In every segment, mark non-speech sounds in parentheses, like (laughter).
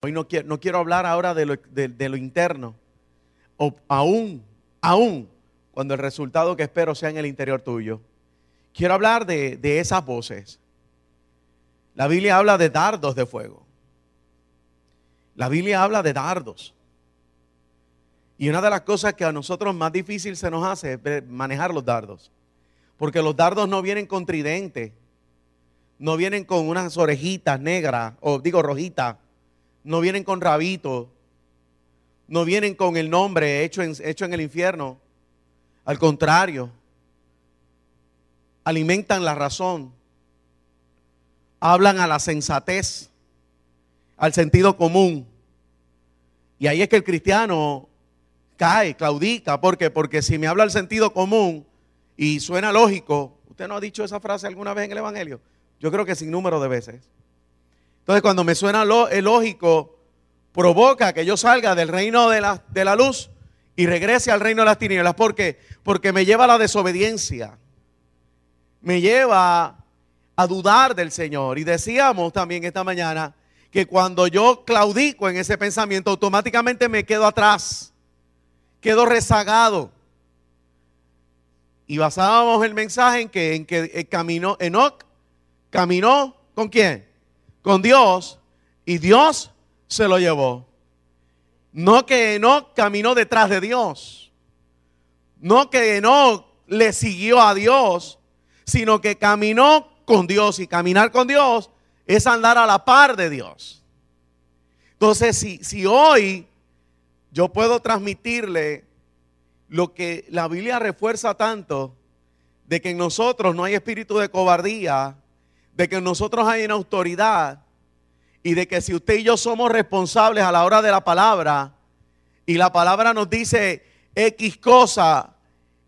Hoy no quiero, no quiero hablar ahora de lo, interno, o aún, aún cuando el resultado que espero sea en el interior tuyo. Quiero hablar de, de esas voces. La Biblia habla de dardos de fuego. La Biblia habla de dardos. Y una de las cosas que a nosotros más difícil se nos hace es manejar los dardos. Porque los dardos no vienen con tridente, no vienen con unas orejitas negras, o digo rojitas, no vienen con rabito, no vienen con el nombre hecho en, hecho en el infierno. Al contrario, alimentan la razón, hablan a la sensatez, al sentido común. Y ahí es que el cristiano cae, claudica, porque porque si me habla el sentido común y suena lógico, usted no ha dicho esa frase alguna vez en el evangelio. Yo creo que sin número de veces. Entonces cuando me suena lo, lógico, provoca que yo salga del reino de la, de la luz y regrese al reino de las tinieblas. ¿Por qué? Porque me lleva a la desobediencia. Me lleva a dudar del Señor. Y decíamos también esta mañana que cuando yo claudico en ese pensamiento, automáticamente me quedo atrás. Quedo rezagado. Y basábamos el mensaje en que, en que eh, Enoch caminó con quién? con Dios y Dios se lo llevó. No que Enoch caminó detrás de Dios. No que Enoch le siguió a Dios, sino que caminó con Dios. Y caminar con Dios es andar a la par de Dios. Entonces, si, si hoy yo puedo transmitirle lo que la Biblia refuerza tanto, de que en nosotros no hay espíritu de cobardía, de que nosotros hay una autoridad y de que si usted y yo somos responsables a la hora de la palabra y la palabra nos dice X cosa,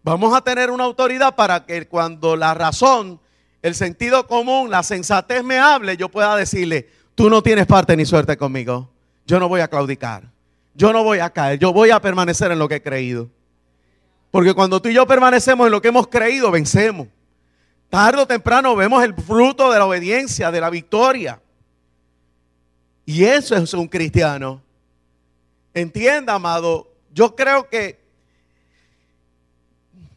vamos a tener una autoridad para que cuando la razón, el sentido común, la sensatez me hable, yo pueda decirle, tú no tienes parte ni suerte conmigo, yo no voy a claudicar, yo no voy a caer, yo voy a permanecer en lo que he creído. Porque cuando tú y yo permanecemos en lo que hemos creído, vencemos. Tarde o temprano vemos el fruto de la obediencia, de la victoria. Y eso es un cristiano. Entienda, amado, yo creo que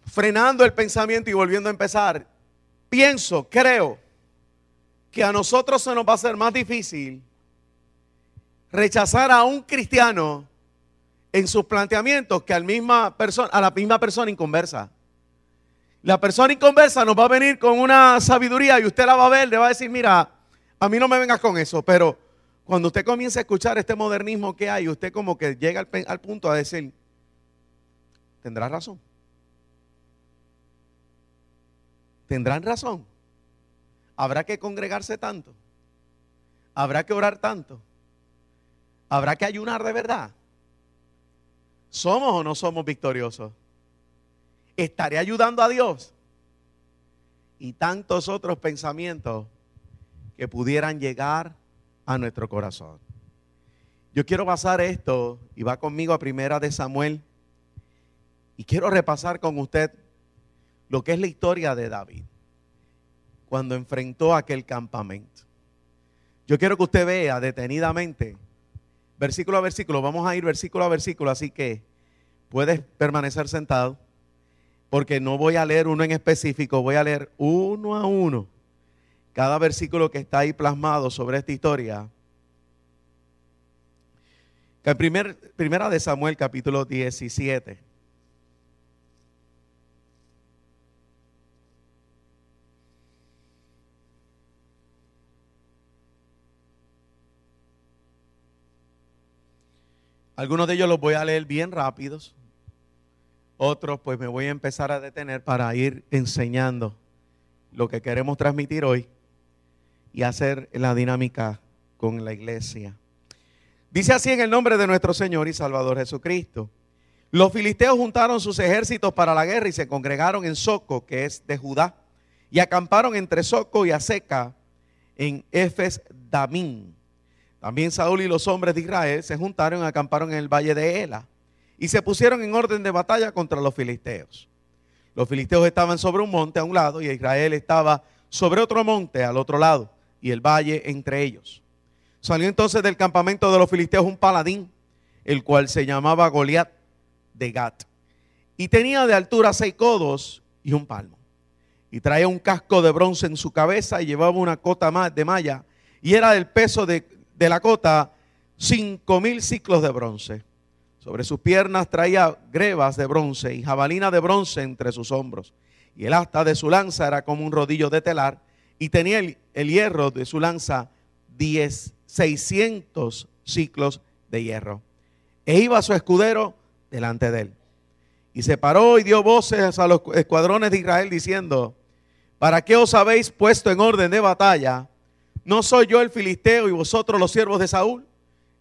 frenando el pensamiento y volviendo a empezar, pienso, creo que a nosotros se nos va a hacer más difícil rechazar a un cristiano en sus planteamientos que a la misma persona, a la misma persona inconversa. La persona inconversa nos va a venir con una sabiduría y usted la va a ver, le va a decir, mira, a mí no me vengas con eso, pero cuando usted comience a escuchar este modernismo que hay, usted como que llega al, al punto a decir, tendrá razón. Tendrán razón. Habrá que congregarse tanto. Habrá que orar tanto. Habrá que ayunar de verdad. ¿Somos o no somos victoriosos? ¿Estaré ayudando a Dios? Y tantos otros pensamientos que pudieran llegar a nuestro corazón. Yo quiero pasar esto y va conmigo a primera de Samuel y quiero repasar con usted lo que es la historia de David cuando enfrentó aquel campamento. Yo quiero que usted vea detenidamente, versículo a versículo, vamos a ir versículo a versículo, así que puedes permanecer sentado porque no voy a leer uno en específico, voy a leer uno a uno cada versículo que está ahí plasmado sobre esta historia. primer, primera de Samuel capítulo 17. Algunos de ellos los voy a leer bien rápidos. Otros, pues me voy a empezar a detener para ir enseñando lo que queremos transmitir hoy y hacer la dinámica con la iglesia. Dice así en el nombre de nuestro Señor y Salvador Jesucristo. Los filisteos juntaron sus ejércitos para la guerra y se congregaron en Soco, que es de Judá, y acamparon entre Soco y Aseca en Efes Damín. También Saúl y los hombres de Israel se juntaron y acamparon en el valle de Ela y se pusieron en orden de batalla contra los filisteos. Los filisteos estaban sobre un monte a un lado y Israel estaba sobre otro monte al otro lado y el valle entre ellos. Salió entonces del campamento de los filisteos un paladín, el cual se llamaba Goliat de Gat, y tenía de altura seis codos y un palmo. Y traía un casco de bronce en su cabeza y llevaba una cota de malla, y era del peso de, de la cota cinco mil ciclos de bronce sobre sus piernas traía grebas de bronce y jabalina de bronce entre sus hombros. Y el asta de su lanza era como un rodillo de telar y tenía el, hierro de su lanza 10, 600 ciclos de hierro. E iba su escudero delante de él. Y se paró y dio voces a los escuadrones de Israel diciendo, ¿para qué os habéis puesto en orden de batalla? ¿No soy yo el filisteo y vosotros los siervos de Saúl?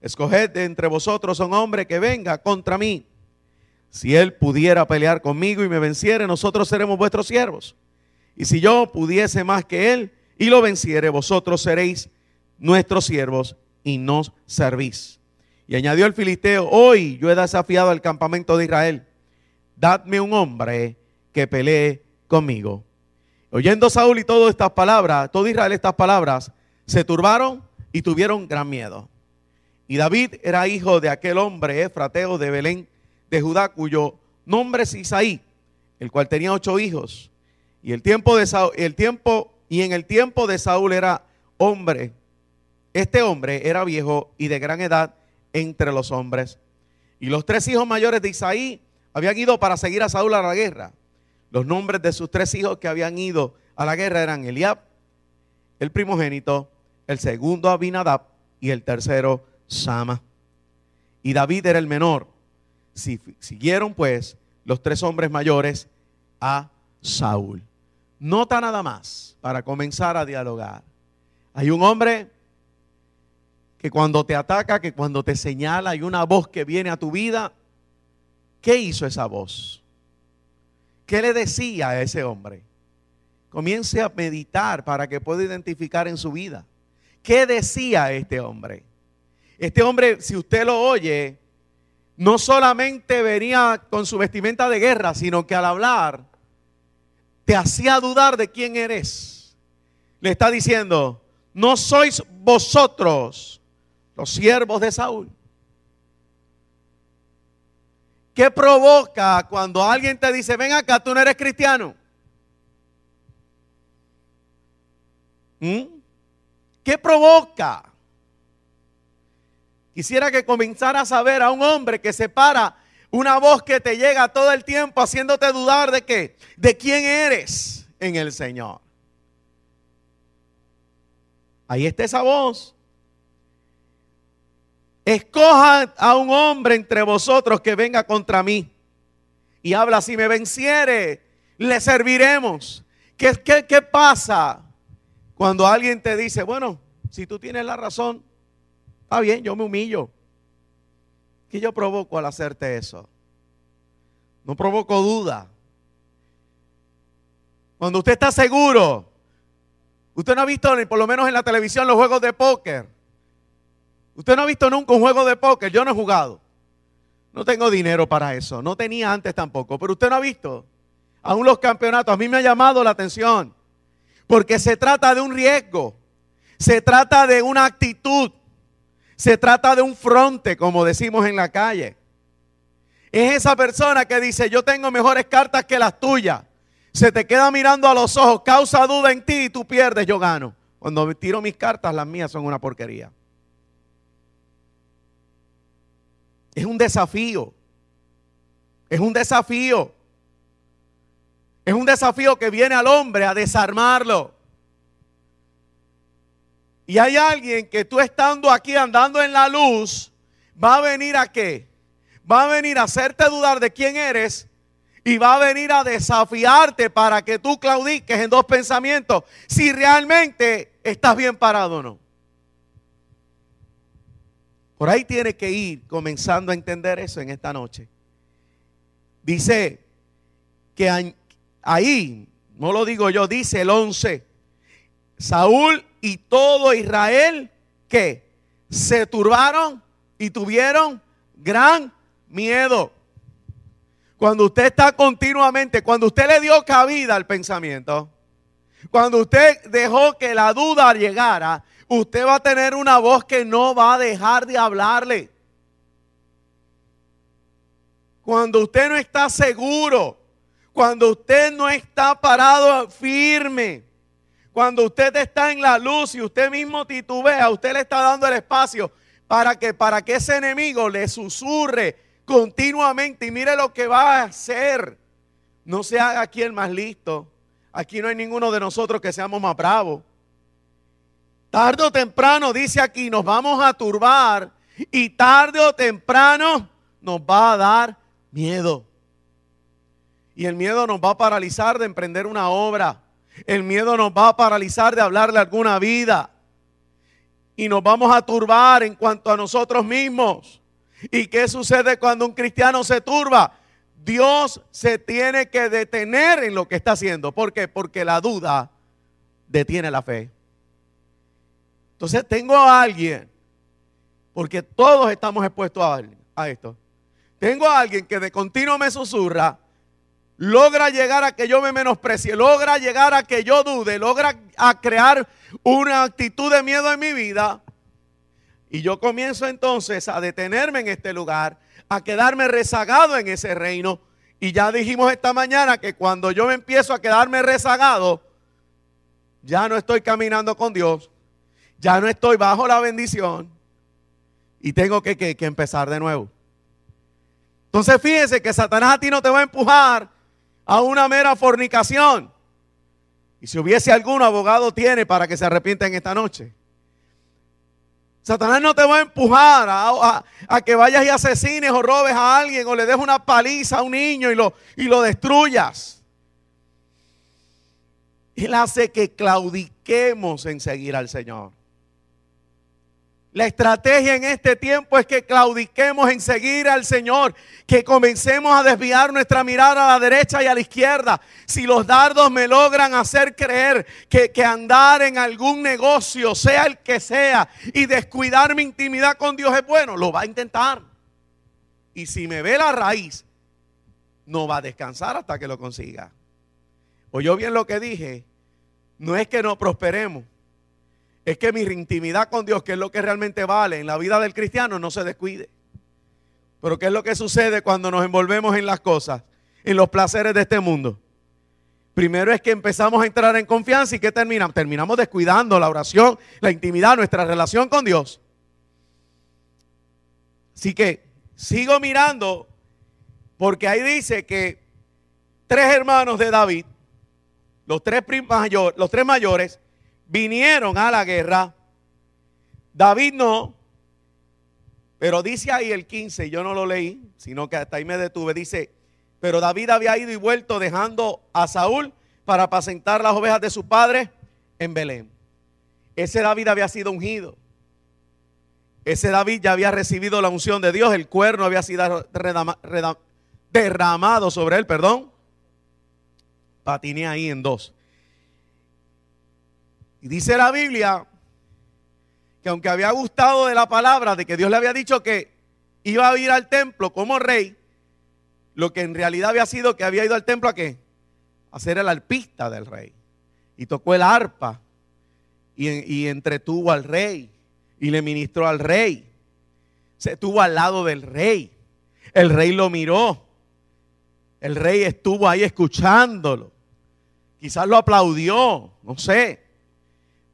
Escoged de entre vosotros un hombre que venga contra mí. Si él pudiera pelear conmigo y me venciere, nosotros seremos vuestros siervos. Y si yo pudiese más que él y lo venciere, vosotros seréis nuestros siervos y nos servís. Y añadió el filisteo, hoy yo he desafiado al campamento de Israel. Dadme un hombre que pelee conmigo. Oyendo Saúl y todas estas palabras, todo Israel estas palabras, se turbaron y tuvieron gran miedo. Y David era hijo de aquel hombre, Efrateo eh, de Belén, de Judá, cuyo nombre es Isaí, el cual tenía ocho hijos. Y, el tiempo de el tiempo, y en el tiempo de Saúl era hombre. Este hombre era viejo y de gran edad entre los hombres. Y los tres hijos mayores de Isaí habían ido para seguir a Saúl a la guerra. Los nombres de sus tres hijos que habían ido a la guerra eran Eliab, el primogénito, el segundo Abinadab y el tercero Sama. Y David era el menor. Si, siguieron pues los tres hombres mayores a Saúl. Nota nada más para comenzar a dialogar. Hay un hombre que cuando te ataca, que cuando te señala, hay una voz que viene a tu vida. ¿Qué hizo esa voz? ¿Qué le decía a ese hombre? Comience a meditar para que pueda identificar en su vida. ¿Qué decía este hombre? Este hombre, si usted lo oye, no solamente venía con su vestimenta de guerra, sino que al hablar te hacía dudar de quién eres. Le está diciendo, no sois vosotros los siervos de Saúl. ¿Qué provoca cuando alguien te dice, ven acá, tú no eres cristiano? ¿Mm? ¿Qué provoca? Quisiera que comenzara a saber a un hombre que se para, una voz que te llega todo el tiempo haciéndote dudar de qué, de quién eres en el Señor. Ahí está esa voz. Escoja a un hombre entre vosotros que venga contra mí y habla, si me venciere, le serviremos. ¿Qué, qué, qué pasa cuando alguien te dice, bueno, si tú tienes la razón, Está ah, bien, yo me humillo. ¿Qué yo provoco al hacerte eso? No provoco duda. Cuando usted está seguro, usted no ha visto, por lo menos en la televisión, los juegos de póker. Usted no ha visto nunca un juego de póker. Yo no he jugado. No tengo dinero para eso. No tenía antes tampoco. Pero usted no ha visto. Aún los campeonatos. A mí me ha llamado la atención. Porque se trata de un riesgo. Se trata de una actitud. Se trata de un fronte, como decimos en la calle. Es esa persona que dice, yo tengo mejores cartas que las tuyas. Se te queda mirando a los ojos, causa duda en ti y tú pierdes, yo gano. Cuando tiro mis cartas, las mías son una porquería. Es un desafío. Es un desafío. Es un desafío que viene al hombre a desarmarlo. Y hay alguien que tú estando aquí andando en la luz, va a venir a qué? Va a venir a hacerte dudar de quién eres y va a venir a desafiarte para que tú claudiques en dos pensamientos si realmente estás bien parado o no. Por ahí tiene que ir comenzando a entender eso en esta noche. Dice que ahí, no lo digo yo, dice el 11, Saúl y todo Israel que se turbaron y tuvieron gran miedo. Cuando usted está continuamente, cuando usted le dio cabida al pensamiento, cuando usted dejó que la duda llegara, usted va a tener una voz que no va a dejar de hablarle. Cuando usted no está seguro, cuando usted no está parado firme, cuando usted está en la luz y usted mismo titubea, usted le está dando el espacio para que, para que ese enemigo le susurre continuamente y mire lo que va a hacer. No se haga aquí el más listo. Aquí no hay ninguno de nosotros que seamos más bravos. Tarde o temprano, dice aquí, nos vamos a turbar y tarde o temprano nos va a dar miedo. Y el miedo nos va a paralizar de emprender una obra. El miedo nos va a paralizar de hablarle alguna vida. Y nos vamos a turbar en cuanto a nosotros mismos. ¿Y qué sucede cuando un cristiano se turba? Dios se tiene que detener en lo que está haciendo. ¿Por qué? Porque la duda detiene la fe. Entonces tengo a alguien, porque todos estamos expuestos a, a esto. Tengo a alguien que de continuo me susurra, logra llegar a que yo me menosprecie, logra llegar a que yo dude, logra a crear una actitud de miedo en mi vida. Y yo comienzo entonces a detenerme en este lugar, a quedarme rezagado en ese reino. Y ya dijimos esta mañana que cuando yo empiezo a quedarme rezagado, ya no estoy caminando con Dios, ya no estoy bajo la bendición y tengo que, que empezar de nuevo. Entonces fíjense que Satanás a ti no te va a empujar a una mera fornicación. Y si hubiese alguno abogado tiene para que se arrepienta en esta noche. Satanás no te va a empujar a, que vayas y asesines o robes a alguien o le des una paliza a un niño y lo, y lo destruyas. Él hace que claudiquemos en seguir al Señor. La estrategia en este tiempo es que claudiquemos en seguir al Señor, que comencemos a desviar nuestra mirada a la derecha y a la izquierda. Si los dardos me logran hacer creer que, andar en algún negocio, sea el que sea, y descuidar mi intimidad con Dios es bueno, lo va a intentar. Y si me ve la raíz, no va a descansar hasta que lo consiga. yo bien lo que dije? No es que no prosperemos, es que mi intimidad con Dios, que es lo que realmente vale en la vida del cristiano, no se descuide. Pero ¿qué es lo que sucede cuando nos envolvemos en las cosas, en los placeres de este mundo? Primero es que empezamos a entrar en confianza y ¿qué terminamos? Terminamos descuidando la oración, la intimidad, nuestra relación con Dios. Así que sigo mirando porque ahí dice que tres hermanos de David, los tres, los tres mayores, vinieron a la guerra. David no. Pero dice ahí el 15, yo no lo leí, sino que hasta ahí me detuve. Dice, pero David había ido y vuelto dejando a Saúl para apacentar las ovejas de su padre en Belén. Ese David había sido ungido. Ese David ya había recibido la unción de Dios. El cuerno había sido derramado sobre él, perdón. Patiné ahí en dos. Y dice la Biblia que aunque había gustado de la palabra, de que Dios le había dicho que iba a ir al templo como rey, lo que en realidad había sido que había ido al templo a qué? A ser el arpista del rey. Y tocó el arpa y, y entretuvo al rey y le ministró al rey. Se estuvo al lado del rey. El rey lo miró. El rey estuvo ahí escuchándolo. Quizás lo aplaudió, no sé.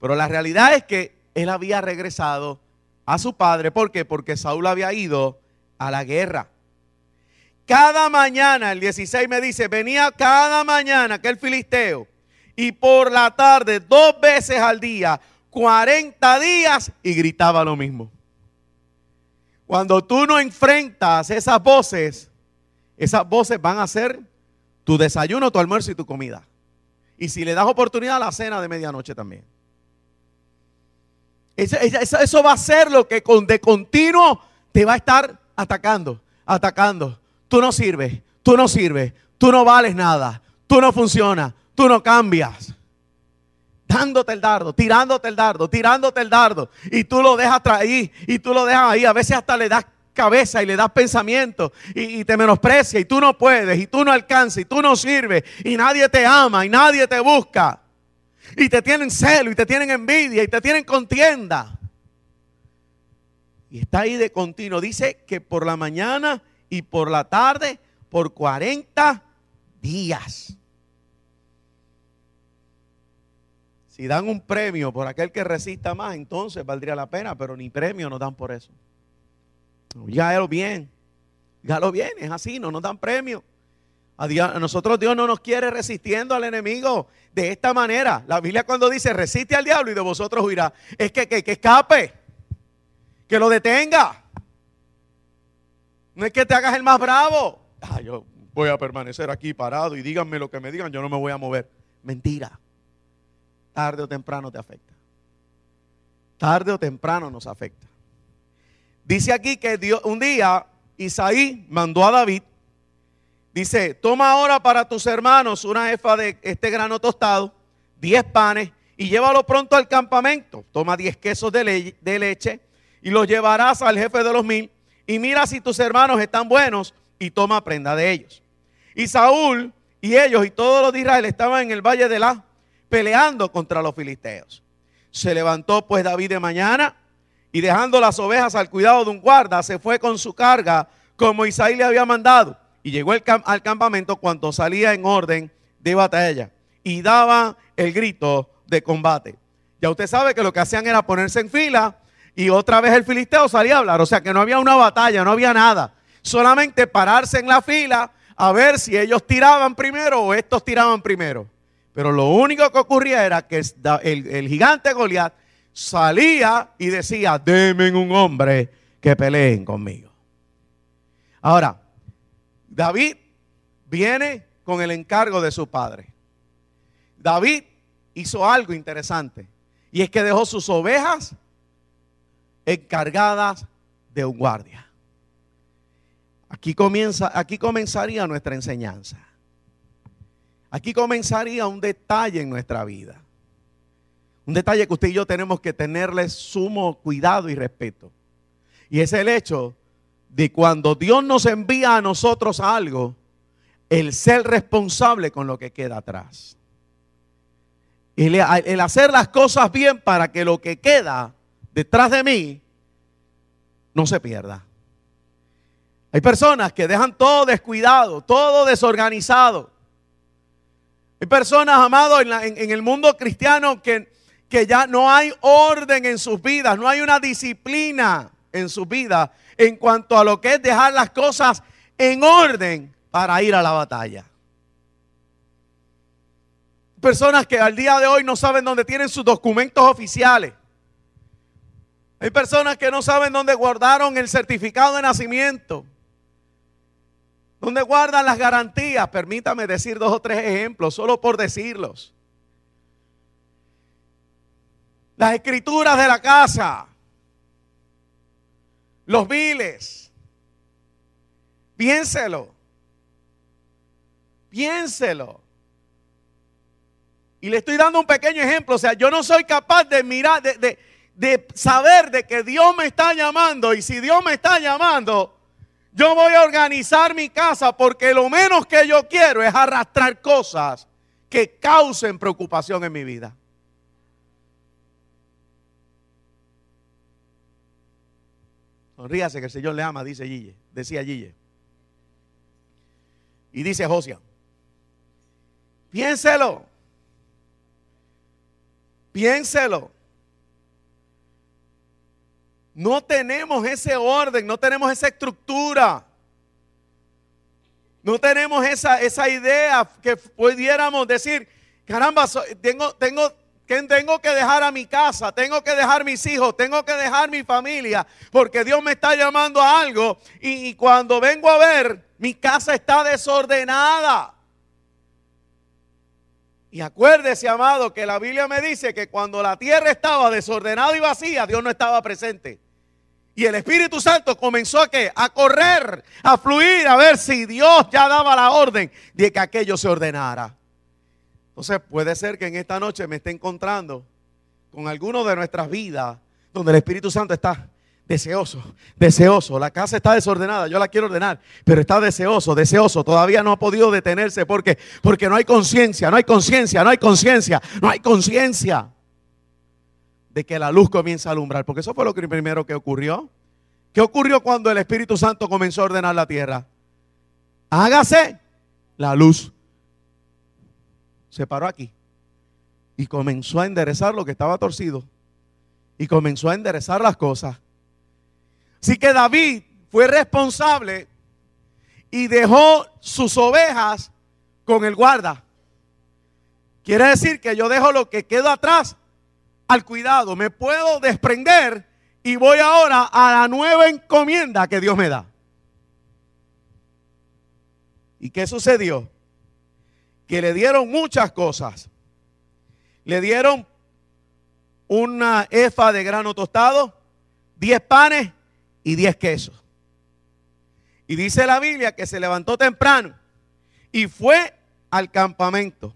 Pero la realidad es que él había regresado a su padre. ¿Por qué? Porque Saúl había ido a la guerra. Cada mañana, el 16 me dice, venía cada mañana aquel filisteo y por la tarde dos veces al día, 40 días y gritaba lo mismo. Cuando tú no enfrentas esas voces, esas voces van a ser tu desayuno, tu almuerzo y tu comida. Y si le das oportunidad a la cena de medianoche también. Eso, va a ser lo que con, de continuo te va a estar atacando, atacando. Tú no sirves, tú no sirves, tú no vales nada, tú no funcionas, tú no cambias. Dándote el dardo, tirándote el dardo, tirándote el dardo. Y tú lo dejas ahí, y tú lo dejas ahí. A veces hasta le das cabeza y le das pensamiento y, y, te menosprecia y tú no puedes y tú no alcanzas y tú no sirves y nadie te ama y nadie te busca y te tienen celo, y te tienen envidia, y te tienen contienda. Y está ahí de continuo. Dice que por la mañana y por la tarde, por 40 días. Si dan un premio por aquel que resista más, entonces valdría la pena, pero ni premio nos dan por eso. Ya lo bien, ya lo bien, es así, no nos dan premio. A, nosotros Dios no nos quiere resistiendo al enemigo de esta manera. La Biblia cuando dice resiste al diablo y de vosotros huirá, es que, que, que escape, que lo detenga. No es que te hagas el más bravo. Ah, yo voy a permanecer aquí parado y díganme lo que me digan, yo no me voy a mover. Mentira. Tarde o temprano te afecta. Tarde o temprano nos afecta. Dice aquí que Dios, un día Isaí mandó a David Dice, toma ahora para tus hermanos una jefa de este grano tostado, diez panes, y llévalo pronto al campamento. Toma diez quesos de, leche y los llevarás al jefe de los mil. Y mira si tus hermanos están buenos y toma prenda de ellos. Y Saúl y ellos y todos los de Israel estaban en el valle de la peleando contra los filisteos. Se levantó pues David de mañana y dejando las ovejas al cuidado de un guarda, se fue con su carga como Isaí le había mandado y llegó al campamento cuando salía en orden de batalla y daba el grito de combate. Ya usted sabe que lo que hacían era ponerse en fila y otra vez el filisteo salía a hablar. O sea que no había una batalla, no había nada. Solamente pararse en la fila a ver si ellos tiraban primero o estos tiraban primero. Pero lo único que ocurría era que el, gigante Goliat salía y decía, denme un hombre que peleen conmigo. Ahora, David viene con el encargo de su padre. David hizo algo interesante y es que dejó sus ovejas encargadas de un guardia. Aquí, comienza, aquí comenzaría nuestra enseñanza. Aquí comenzaría un detalle en nuestra vida. Un detalle que usted y yo tenemos que tenerle sumo cuidado y respeto. Y es el hecho de cuando Dios nos envía a nosotros algo, el ser responsable con lo que queda atrás. El, el hacer las cosas bien para que lo que queda detrás de mí no se pierda. Hay personas que dejan todo descuidado, todo desorganizado. Hay personas, amados, en, el mundo cristiano que, que ya no hay orden en sus vidas, no hay una disciplina en sus vidas en cuanto a lo que es dejar las cosas en orden para ir a la batalla. Personas que al día de hoy no saben dónde tienen sus documentos oficiales. Hay personas que no saben dónde guardaron el certificado de nacimiento. ¿Dónde guardan las garantías? Permítame decir dos o tres ejemplos, solo por decirlos. Las escrituras de la casa los viles. Piénselo. Piénselo. Y le estoy dando un pequeño ejemplo. O sea, yo no soy capaz de mirar, de, saber de que Dios me está llamando. Y si Dios me está llamando, yo voy a organizar mi casa porque lo menos que yo quiero es arrastrar cosas que causen preocupación en mi vida. Sonríase que el Señor le ama, dice Gille, decía Gille. Y dice Josia, piénselo, piénselo. No tenemos ese orden, no tenemos esa estructura. No tenemos esa, esa idea que pudiéramos decir, caramba, tengo, tengo que tengo que dejar a mi casa, tengo que dejar mis hijos, tengo que dejar mi familia, porque Dios me está llamando a algo. Y, cuando vengo a ver, mi casa está desordenada. Y acuérdese, amado, que la Biblia me dice que cuando la tierra estaba desordenada y vacía, Dios no estaba presente. Y el Espíritu Santo comenzó a qué? A correr, a fluir, a ver si Dios ya daba la orden de que aquello se ordenara. Entonces puede ser que en esta noche me esté encontrando con alguno de nuestras vidas donde el Espíritu Santo está deseoso, deseoso. La casa está desordenada, yo la quiero ordenar, pero está deseoso, deseoso. Todavía no ha podido detenerse porque porque no hay conciencia, no hay conciencia, no hay conciencia, no hay conciencia de que la luz comienza a alumbrar, porque eso fue lo primero que ocurrió. ¿Qué ocurrió cuando el Espíritu Santo comenzó a ordenar la tierra? Hágase la luz se paró aquí y comenzó a enderezar lo que estaba torcido y comenzó a enderezar las cosas. Así que David fue responsable y dejó sus ovejas con el guarda. Quiere decir que yo dejo lo que quedó atrás al cuidado, me puedo desprender y voy ahora a la nueva encomienda que Dios me da. ¿Y qué sucedió? que le dieron muchas cosas. Le dieron una efa de grano tostado, 10 panes y 10 quesos. Y dice la Biblia que se levantó temprano y fue al campamento.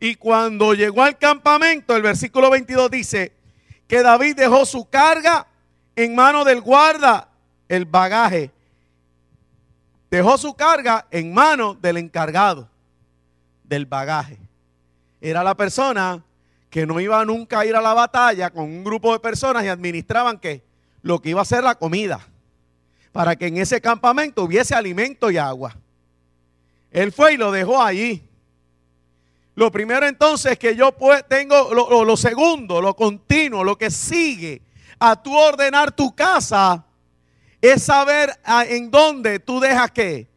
Y cuando llegó al campamento, el versículo 22 dice que David dejó su carga en mano del guarda, el bagaje. Dejó su carga en mano del encargado del bagaje. Era la persona que no iba nunca a ir a la batalla con un grupo de personas y administraban que lo que iba a ser la comida, para que en ese campamento hubiese alimento y agua. Él fue y lo dejó allí. Lo primero entonces que yo pues tengo, lo, segundo, lo continuo, lo que sigue a tu ordenar tu casa, es saber en dónde tú dejas que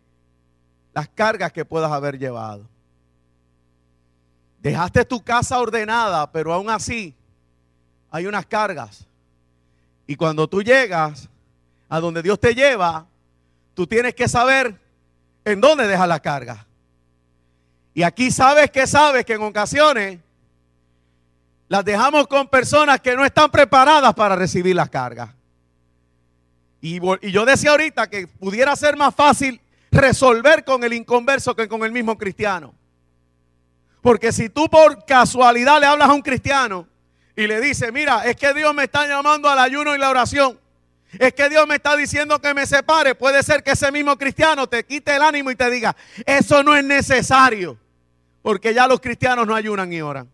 las cargas que puedas haber llevado. Dejaste tu casa ordenada, pero aún así hay unas cargas. Y cuando tú llegas a donde Dios te lleva, tú tienes que saber en dónde deja la carga. Y aquí sabes que sabes que en ocasiones las dejamos con personas que no están preparadas para recibir las cargas. Y, y, yo decía ahorita que pudiera ser más fácil resolver con el inconverso que con el mismo cristiano. Porque si tú por casualidad le hablas a un cristiano y le dices, mira, es que Dios me está llamando al ayuno y la oración, es que Dios me está diciendo que me separe, puede ser que ese mismo cristiano te quite el ánimo y te diga, eso no es necesario, porque ya los cristianos no ayunan y oran.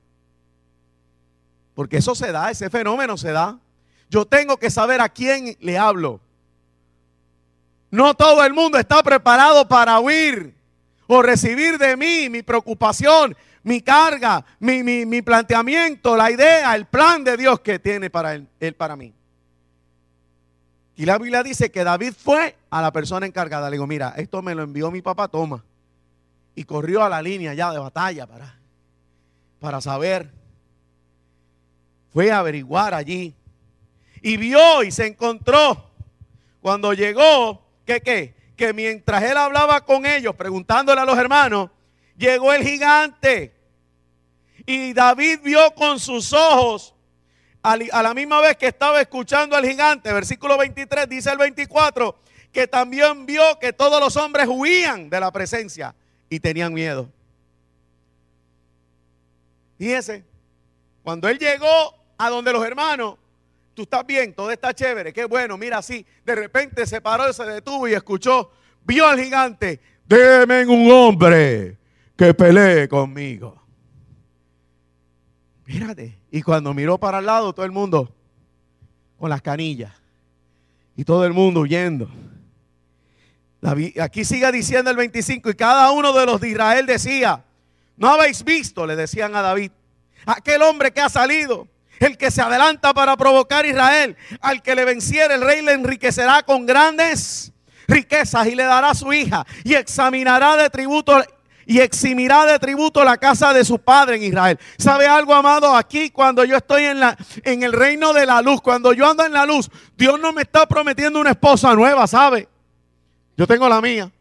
Porque eso se da, ese fenómeno se da. Yo tengo que saber a quién le hablo. No todo el mundo está preparado para huir o recibir de mí mi preocupación, mi carga, mi, planteamiento, la idea, el plan de Dios que tiene para él, para mí. Y la Biblia dice que David fue a la persona encargada. Le digo, mira, esto me lo envió mi papá, toma. Y corrió a la línea ya de batalla para, para saber. Fue a averiguar allí. Y vio y se encontró. Cuando llegó, que Que mientras él hablaba con ellos, preguntándole a los hermanos, llegó el gigante. Y David vio con sus ojos, a la misma vez que estaba escuchando al gigante, versículo 23, dice el 24, que también vio que todos los hombres huían de la presencia y tenían miedo. ese, cuando él llegó a donde los hermanos, tú estás bien, todo está chévere, qué bueno, mira así, de repente se paró, se detuvo y escuchó, vio al gigante, deme un hombre que pelee conmigo. Mírate. Y cuando miró para el lado, todo el mundo con las canillas. Y todo el mundo huyendo. aquí sigue diciendo el 25. Y cada uno de los de Israel decía: No habéis visto, le decían a David, aquel hombre que ha salido el que se adelanta para provocar a Israel, al que le venciere el rey le enriquecerá con grandes riquezas y le dará su hija y examinará de tributo y eximirá de tributo la casa de su padre en Israel. ¿Sabe algo, amado? Aquí cuando yo estoy en, la, en el reino de la luz, cuando yo ando en la luz, Dios no me está prometiendo una esposa nueva, ¿sabe? Yo tengo la mía.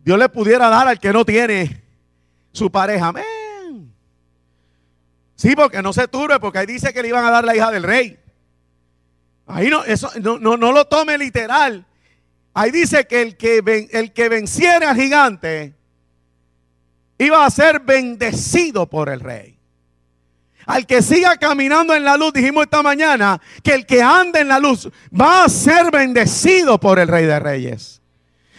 Dios le pudiera dar al que no tiene su pareja. Amén. Sí, porque no se turbe, porque ahí dice que le iban a dar la hija del rey. Ahí no, eso, no, lo tome literal. Ahí dice que el que, el que venciera al gigante iba a ser bendecido por el rey. Al que siga caminando en la luz, dijimos esta mañana, que el que anda en la luz va a ser bendecido por el rey de reyes.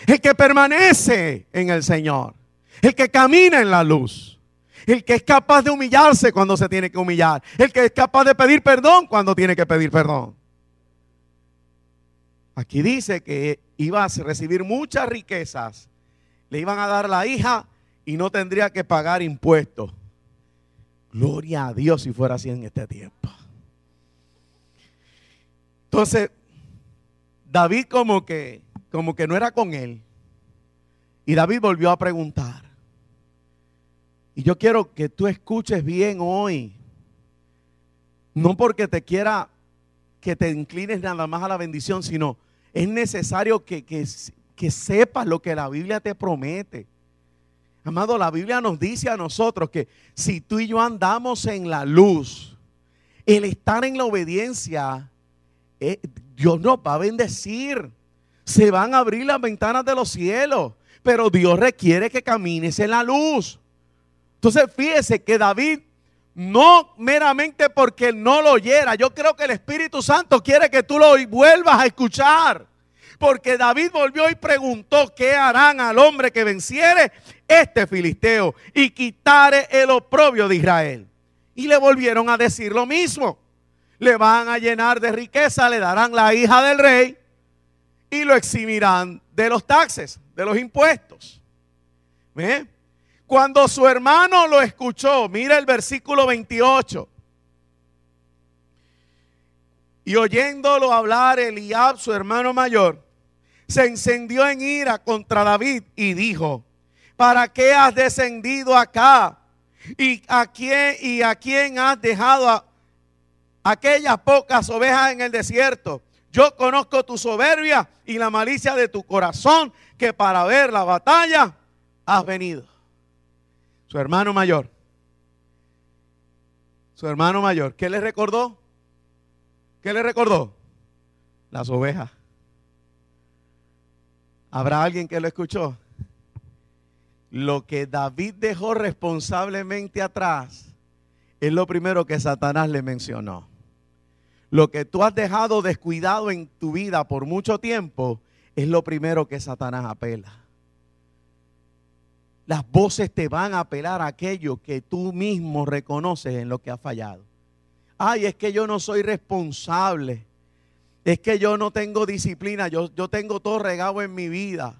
El que permanece en el Señor, el que camina en la luz. El que es capaz de humillarse cuando se tiene que humillar. El que es capaz de pedir perdón cuando tiene que pedir perdón. Aquí dice que iba a recibir muchas riquezas. Le iban a dar la hija y no tendría que pagar impuestos. Gloria a Dios si fuera así en este tiempo. Entonces, David como que, como que no era con él. Y David volvió a preguntar. Y yo quiero que tú escuches bien hoy. No porque te quiera que te inclines nada más a la bendición, sino es necesario que, que, que sepas lo que la Biblia te promete. Amado, la Biblia nos dice a nosotros que si tú y yo andamos en la luz, el estar en la obediencia, eh, Dios nos va a bendecir. Se van a abrir las ventanas de los cielos, pero Dios requiere que camines en la luz. Entonces fíjese que David no meramente porque no lo oyera, yo creo que el Espíritu Santo quiere que tú lo vuelvas a escuchar. Porque David volvió y preguntó, ¿qué harán al hombre que venciere este filisteo y quitare el oprobio de Israel? Y le volvieron a decir lo mismo. Le van a llenar de riqueza, le darán la hija del rey y lo eximirán de los taxes, de los impuestos. Cuando su hermano lo escuchó, mira el versículo 28. Y oyéndolo hablar Eliab, su hermano mayor, se encendió en ira contra David y dijo, ¿para qué has descendido acá? ¿Y a quién, y a quién has dejado aquellas pocas ovejas en el desierto? Yo conozco tu soberbia y la malicia de tu corazón, que para ver la batalla has venido. Su hermano mayor. Su hermano mayor. ¿Qué le recordó? ¿Qué le recordó? Las ovejas. ¿Habrá alguien que lo escuchó? Lo que David dejó responsablemente atrás es lo primero que Satanás le mencionó. Lo que tú has dejado descuidado en tu vida por mucho tiempo es lo primero que Satanás apela. Las voces te van a apelar a aquello que tú mismo reconoces en lo que has fallado. Ay, es que yo no soy responsable es que yo no tengo disciplina, yo, yo tengo todo regado en mi vida.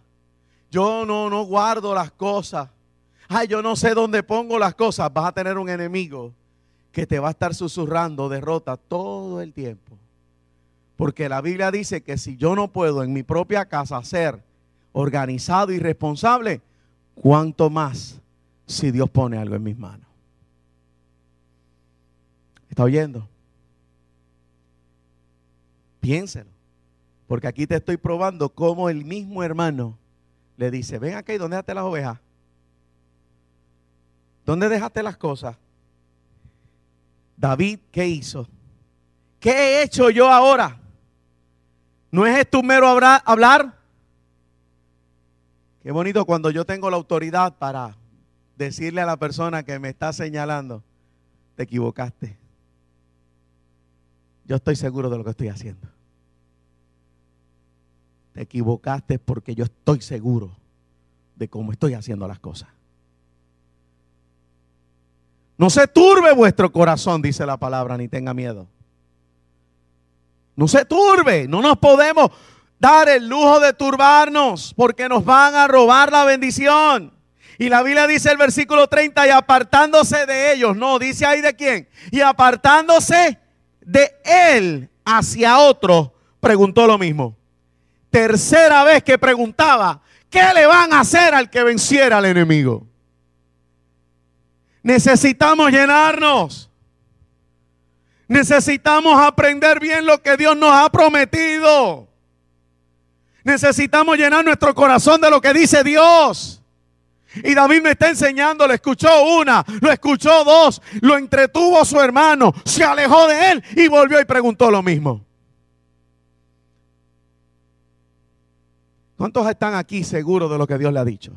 Yo no, no guardo las cosas. Ay, yo no sé dónde pongo las cosas. Vas a tener un enemigo que te va a estar susurrando derrota todo el tiempo. Porque la Biblia dice que si yo no puedo en mi propia casa ser organizado y responsable, cuánto más si Dios pone algo en mis manos. ¿Está oyendo? Piénselo. Porque aquí te estoy probando como el mismo hermano le dice, ven acá y dónde dejaste las ovejas. ¿Dónde dejaste las cosas? David, ¿qué hizo? ¿Qué he hecho yo ahora? ¿No es esto un mero hablar? Qué bonito cuando yo tengo la autoridad para decirle a la persona que me está señalando, te equivocaste yo estoy seguro de lo que estoy haciendo. Te equivocaste porque yo estoy seguro de cómo estoy haciendo las cosas. No se turbe vuestro corazón, dice la palabra, ni tenga miedo. No se turbe, no nos podemos dar el lujo de turbarnos porque nos van a robar la bendición. Y la Biblia dice el versículo 30, y apartándose de ellos, no, dice ahí de quién, y apartándose de él hacia otro, preguntó lo mismo. Tercera vez que preguntaba, ¿qué le van a hacer al que venciera al enemigo? Necesitamos llenarnos. Necesitamos aprender bien lo que Dios nos ha prometido. Necesitamos llenar nuestro corazón de lo que dice Dios. Y David me está enseñando, lo escuchó una, lo escuchó dos, lo entretuvo su hermano, se alejó de él y volvió y preguntó lo mismo. ¿Cuántos están aquí seguros de lo que Dios le ha dicho?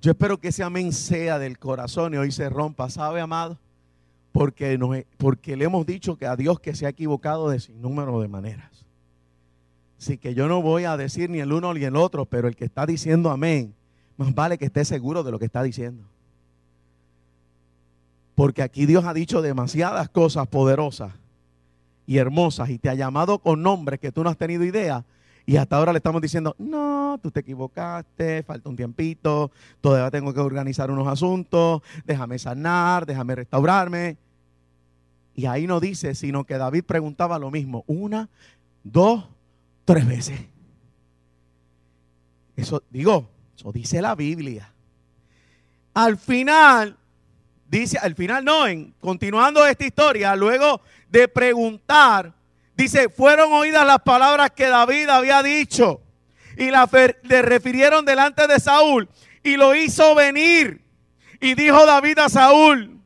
Yo espero que ese amén sea del corazón y hoy se rompa, ¿sabe, amado? Porque, porque le hemos dicho que a Dios que se ha equivocado de sin número de maneras. Así que yo no voy a decir ni el uno ni el otro, pero el que está diciendo amén, más vale que esté seguro de lo que está diciendo. Porque aquí Dios ha dicho demasiadas cosas poderosas y hermosas y te ha llamado con nombres que tú no has tenido idea. Y hasta ahora le estamos diciendo, no, tú te equivocaste, falta un tiempito, todavía tengo que organizar unos asuntos, déjame sanar, déjame restaurarme. Y ahí no dice, sino que David preguntaba lo mismo, una, dos, tres veces. Eso digo, eso dice la Biblia. Al final, dice, al final no, en, continuando esta historia, luego de preguntar, dice, fueron oídas las palabras que David había dicho y la le refirieron delante de Saúl y lo hizo venir. Y dijo David a Saúl,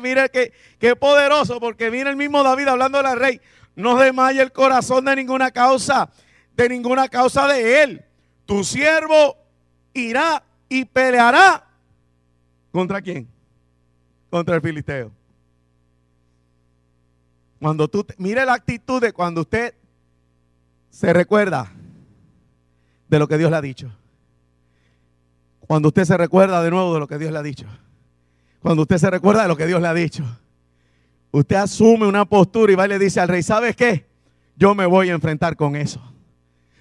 mira qué poderoso, porque viene el mismo David hablando al rey, no desmaye el corazón de ninguna causa, de ninguna causa de él. Tu siervo irá y peleará. ¿Contra quién? Contra el filisteo. Cuando tú, mire la actitud de cuando usted se recuerda de lo que Dios le ha dicho. Cuando usted se recuerda de nuevo de lo que Dios le ha dicho. Cuando usted se recuerda de lo que Dios le ha dicho usted asume una postura y va y le dice al rey, ¿sabes qué? Yo me voy a enfrentar con eso.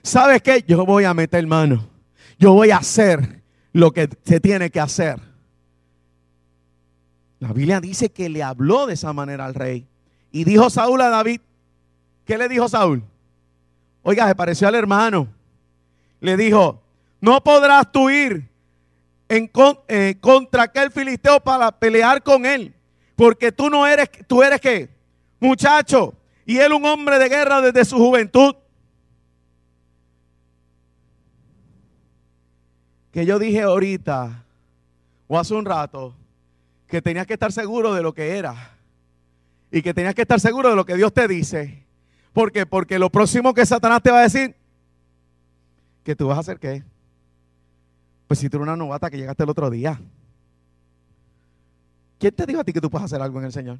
¿Sabes qué? Yo voy a meter mano. Yo voy a hacer lo que se tiene que hacer. La Biblia dice que le habló de esa manera al rey. Y dijo Saúl a David, ¿qué le dijo Saúl? Oiga, se pareció al hermano. Le dijo, no podrás tú ir en eh, contra aquel filisteo para pelear con él porque tú no eres, tú eres qué? Muchacho. Y él un hombre de guerra desde su juventud. Que yo dije ahorita, o hace un rato, que tenías que estar seguro de lo que era. Y que tenías que estar seguro de lo que Dios te dice. ¿Por qué? Porque lo próximo que Satanás te va a decir, que tú vas a hacer qué. Pues si tú eres una novata que llegaste el otro día. ¿Quién te dijo a ti que tú puedes hacer algo en el Señor?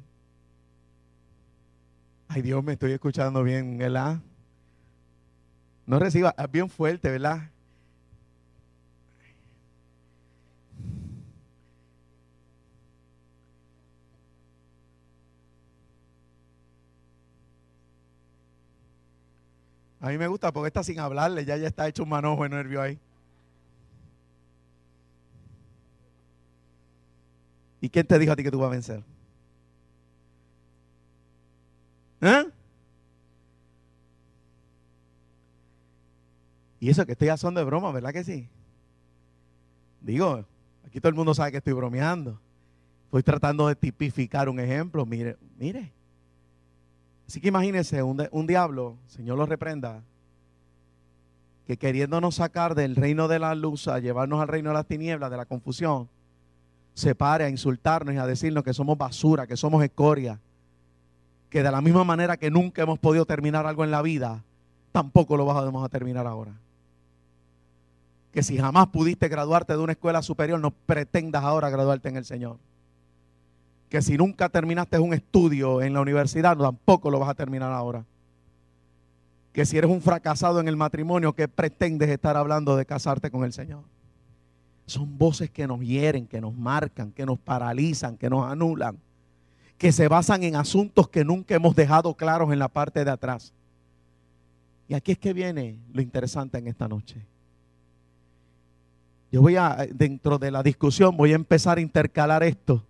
Ay, Dios, me estoy escuchando bien, ¿verdad? No reciba, es bien fuerte, ¿verdad? A mí me gusta porque está sin hablarle, ya, ya está hecho un manojo de nervio ahí. ¿Y quién te dijo a ti que tú vas a vencer? ¿Eh? Y eso que estoy haciendo de broma, ¿verdad que sí? Digo, aquí todo el mundo sabe que estoy bromeando. Estoy tratando de tipificar un ejemplo. Mire, mire. Así que imagínese un, un diablo, Señor lo reprenda, que queriéndonos sacar del reino de la luz a llevarnos al reino de las tinieblas, de la confusión, se pare a insultarnos y a decirnos que somos basura, que somos escoria, que de la misma manera que nunca hemos podido terminar algo en la vida, tampoco lo vamos a terminar ahora. Que si jamás pudiste graduarte de una escuela superior, no pretendas ahora graduarte en el Señor. Que si nunca terminaste un estudio en la universidad, tampoco lo vas a terminar ahora. Que si eres un fracasado en el matrimonio, que pretendes estar hablando de casarte con el Señor? Son voces que nos hieren, que nos marcan, que nos paralizan, que nos anulan, que se basan en asuntos que nunca hemos dejado claros en la parte de atrás. Y aquí es que viene lo interesante en esta noche. Yo voy a, eh, dentro de la discusión, voy a empezar a intercalar esto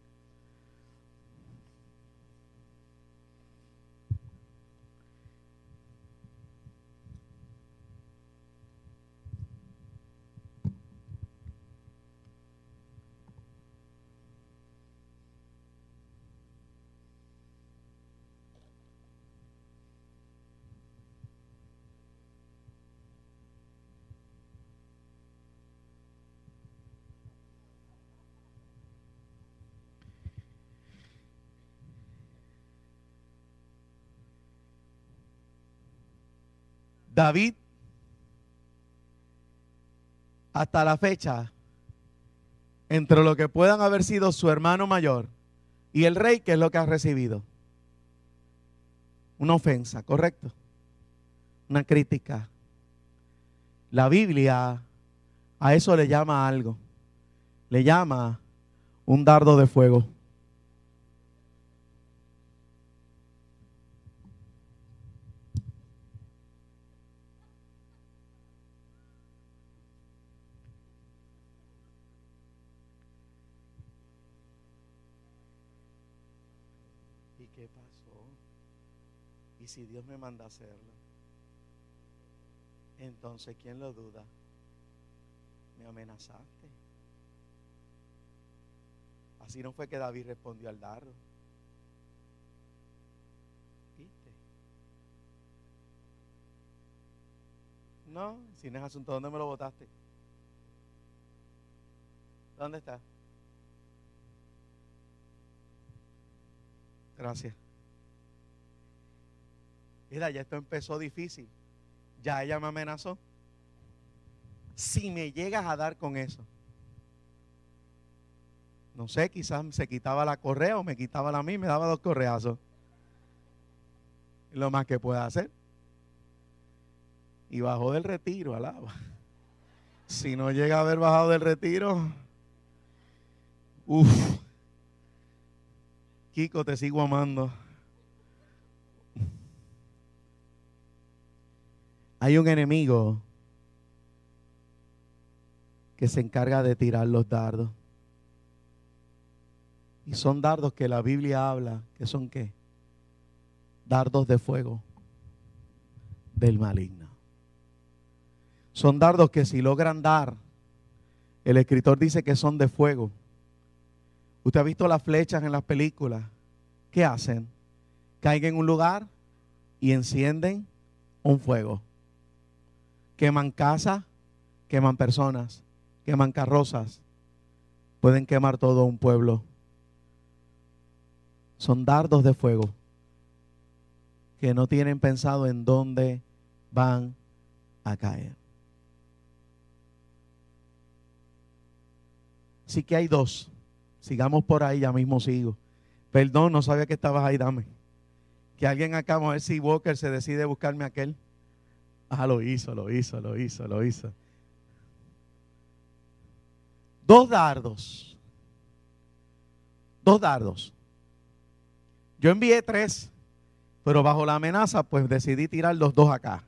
David, hasta la fecha, entre lo que puedan haber sido su hermano mayor y el rey, que es lo que ha recibido? Una ofensa, ¿correcto? Una crítica. La Biblia a eso le llama algo. Le llama un dardo de fuego. me manda a hacerlo. Entonces, ¿quién lo duda? Me amenazaste. Así no fue que David respondió al dardo. ¿Viste? No, si no es asunto, ¿dónde me lo botaste? ¿Dónde está? Gracias mira, ya esto empezó difícil. Ya ella me amenazó. Si me llegas a dar con eso. No sé, quizás se quitaba la correa o me quitaba la mía me daba dos correazos. Lo más que pueda hacer. Y bajó del retiro, alaba. Si no llega a haber bajado del retiro, uff. Kiko, te sigo amando. Hay un enemigo que se encarga de tirar los dardos. Y son dardos que la Biblia habla, que son qué? Dardos de fuego del maligno. Son dardos que si logran dar, el escritor dice que son de fuego. Usted ha visto las flechas en las películas. ¿Qué hacen? Caen en un lugar y encienden un fuego. Queman casas, queman personas, queman carrozas, pueden quemar todo un pueblo. Son dardos de fuego que no tienen pensado en dónde van a caer. Así que hay dos. Sigamos por ahí, ya mismo sigo. Perdón, no sabía que estabas ahí, dame. Que alguien acá, a ver si Walker se decide buscarme aquel. Ah, lo hizo, lo hizo, lo hizo, lo hizo. Dos dardos. Dos dardos. Yo envié tres, pero bajo la amenaza, pues decidí tirar los dos acá.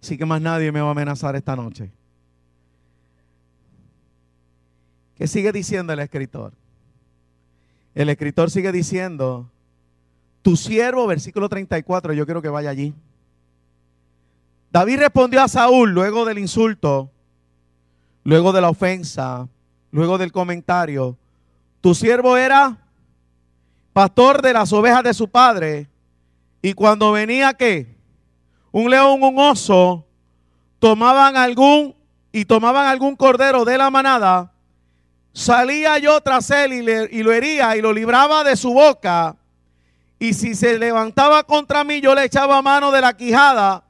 Así que más nadie me va a amenazar esta noche. ¿Qué sigue diciendo el escritor? El escritor sigue diciendo, tu siervo, versículo 34, yo quiero que vaya allí. David respondió a Saúl luego del insulto, luego de la ofensa, luego del comentario. Tu siervo era pastor de las ovejas de su padre. Y cuando venía que un león, un oso, tomaban algún y tomaban algún cordero de la manada, salía yo tras él y, y lo hería y lo libraba de su boca. Y si se levantaba contra mí, yo le echaba mano de la quijada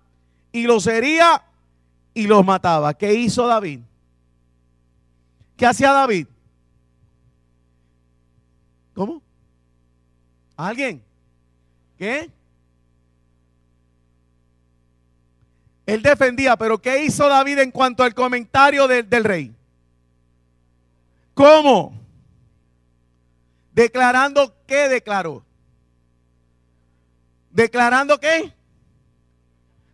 y los hería y los mataba. ¿Qué hizo David? ¿Qué hacía David? ¿Cómo? ¿Alguien? ¿Qué? Él defendía, pero ¿qué hizo David en cuanto al comentario del rey? ¿Cómo? Declarando qué declaró. Declarando qué?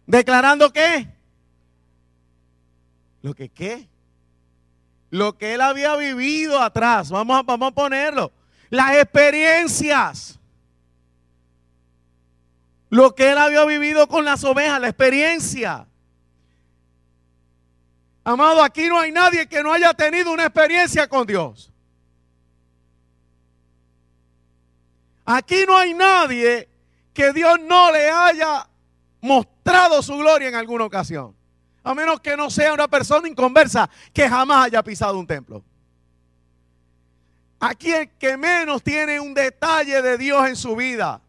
¿Declarando qué? Lo que qué? Lo que él había vivido atrás. Vamos a, vamos a ponerlo. Las experiencias. Lo que él había vivido con las ovejas, la experiencia. Amado, aquí no hay nadie que no haya tenido una experiencia con Dios. Aquí no hay nadie que Dios no le haya mostrado su gloria en alguna ocasión. A menos que no sea una persona inconversa que jamás haya pisado un templo. Aquí el que menos tiene un detalle de Dios en su vida.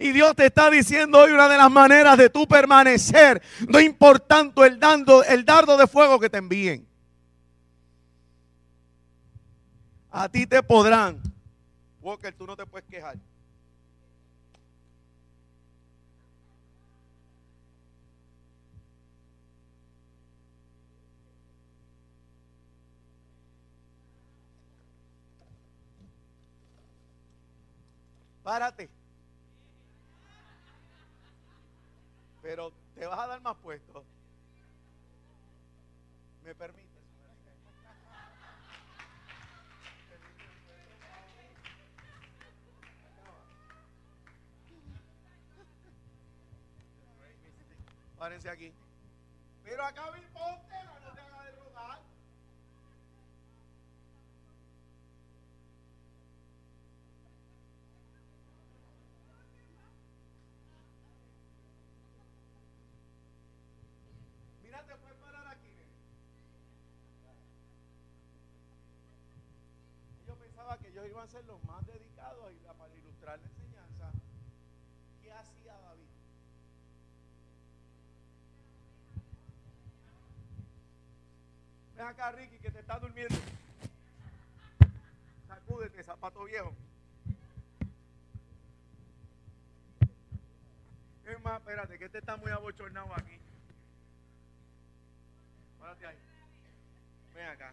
Y Dios te está diciendo hoy una de las maneras de tú permanecer, no importando el, el dardo de fuego que te envíen. A ti te podrán. Walker, tú no te puedes quejar. párate. Pero te vas a dar más puesto. Me permite. Párense aquí. Pero acá mi iban a ser los más dedicados para ilustrar la enseñanza. que hacía David? Ven acá, Ricky, que te está durmiendo. Sacúdete, zapato viejo. Es más, espérate, que te este está muy abochornado aquí. Párate Ven acá.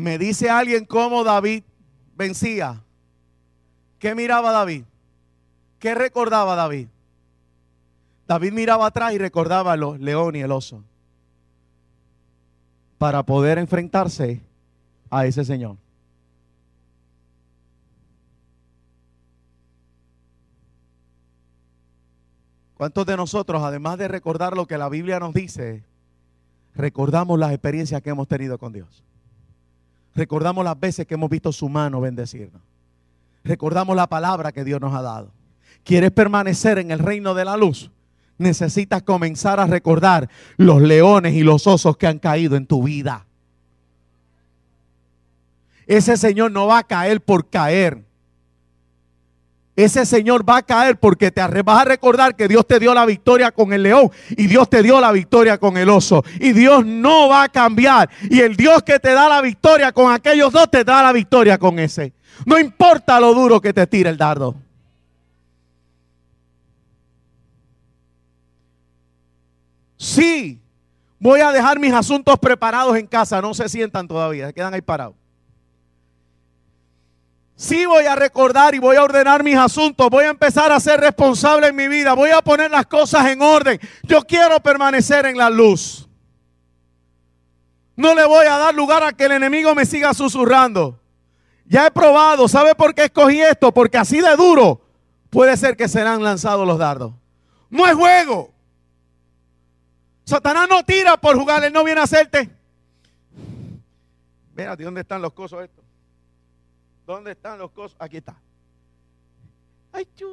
Me dice alguien cómo David vencía. ¿Qué miraba David? ¿Qué recordaba David? David miraba atrás y recordaba a los león y el oso para poder enfrentarse a ese Señor. ¿Cuántos de nosotros, además de recordar lo que la Biblia nos dice, recordamos las experiencias que hemos tenido con Dios? Recordamos las veces que hemos visto su mano bendecirnos. Recordamos la palabra que Dios nos ha dado. ¿Quieres permanecer en el reino de la luz? Necesitas comenzar a recordar los leones y los osos que han caído en tu vida. Ese Señor no va a caer por caer ese Señor va a caer porque te vas a recordar que Dios te dio la victoria con el león y Dios te dio la victoria con el oso. Y Dios no va a cambiar. Y el Dios que te da la victoria con aquellos dos te da la victoria con ese. No importa lo duro que te tire el dardo. Sí, voy a dejar mis asuntos preparados en casa. No se sientan todavía, quedan ahí parados. Sí voy a recordar y voy a ordenar mis asuntos. Voy a empezar a ser responsable en mi vida. Voy a poner las cosas en orden. Yo quiero permanecer en la luz. No le voy a dar lugar a que el enemigo me siga susurrando. Ya he probado. ¿Sabe por qué escogí esto? Porque así de duro puede ser que serán lanzados los dardos. No es juego. Satanás no tira por jugar. Él no viene a hacerte. Mira, ¿de dónde están los cosos estos? ¿Dónde están los cosas? Aquí está. Ay, chú.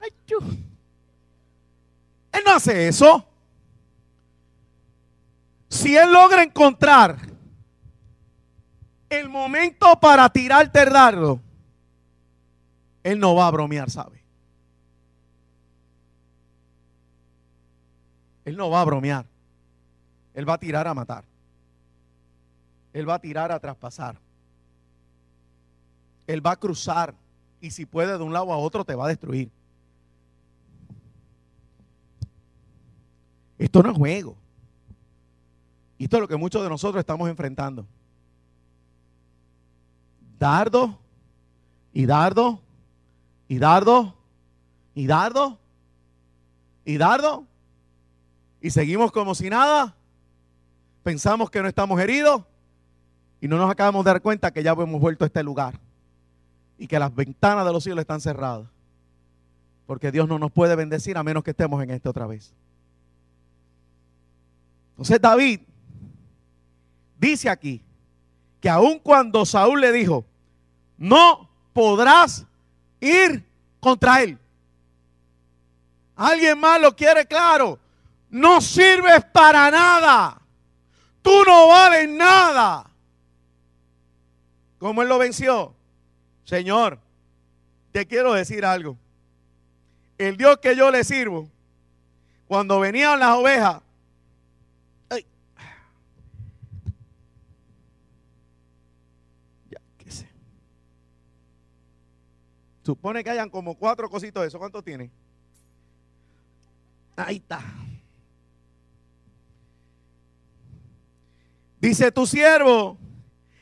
Ay, Él no hace eso. Si él logra encontrar el momento para tirar el él no va a bromear, ¿sabe? Él no va a bromear. Él va a tirar a matar. Él va a tirar a traspasar. Él va a cruzar y si puede de un lado a otro te va a destruir. Esto no es juego. Y esto es lo que muchos de nosotros estamos enfrentando. Dardo y dardo y dardo y dardo y dardo. Y seguimos como si nada. Pensamos que no estamos heridos, y no nos acabamos de dar cuenta que ya hemos vuelto a este lugar y que las ventanas de los cielos están cerradas. Porque Dios no nos puede bendecir a menos que estemos en este otra vez. Entonces David dice aquí que aun cuando Saúl le dijo, no podrás ir contra él. Alguien más lo quiere claro. No sirves para nada. Tú no vales nada. ¿Cómo él lo venció? Señor, te quiero decir algo. El Dios que yo le sirvo, cuando venían las ovejas, ya, qué sé. Supone que hayan como cuatro cositos de eso. ¿Cuánto tiene? Ahí está. Dice tu siervo,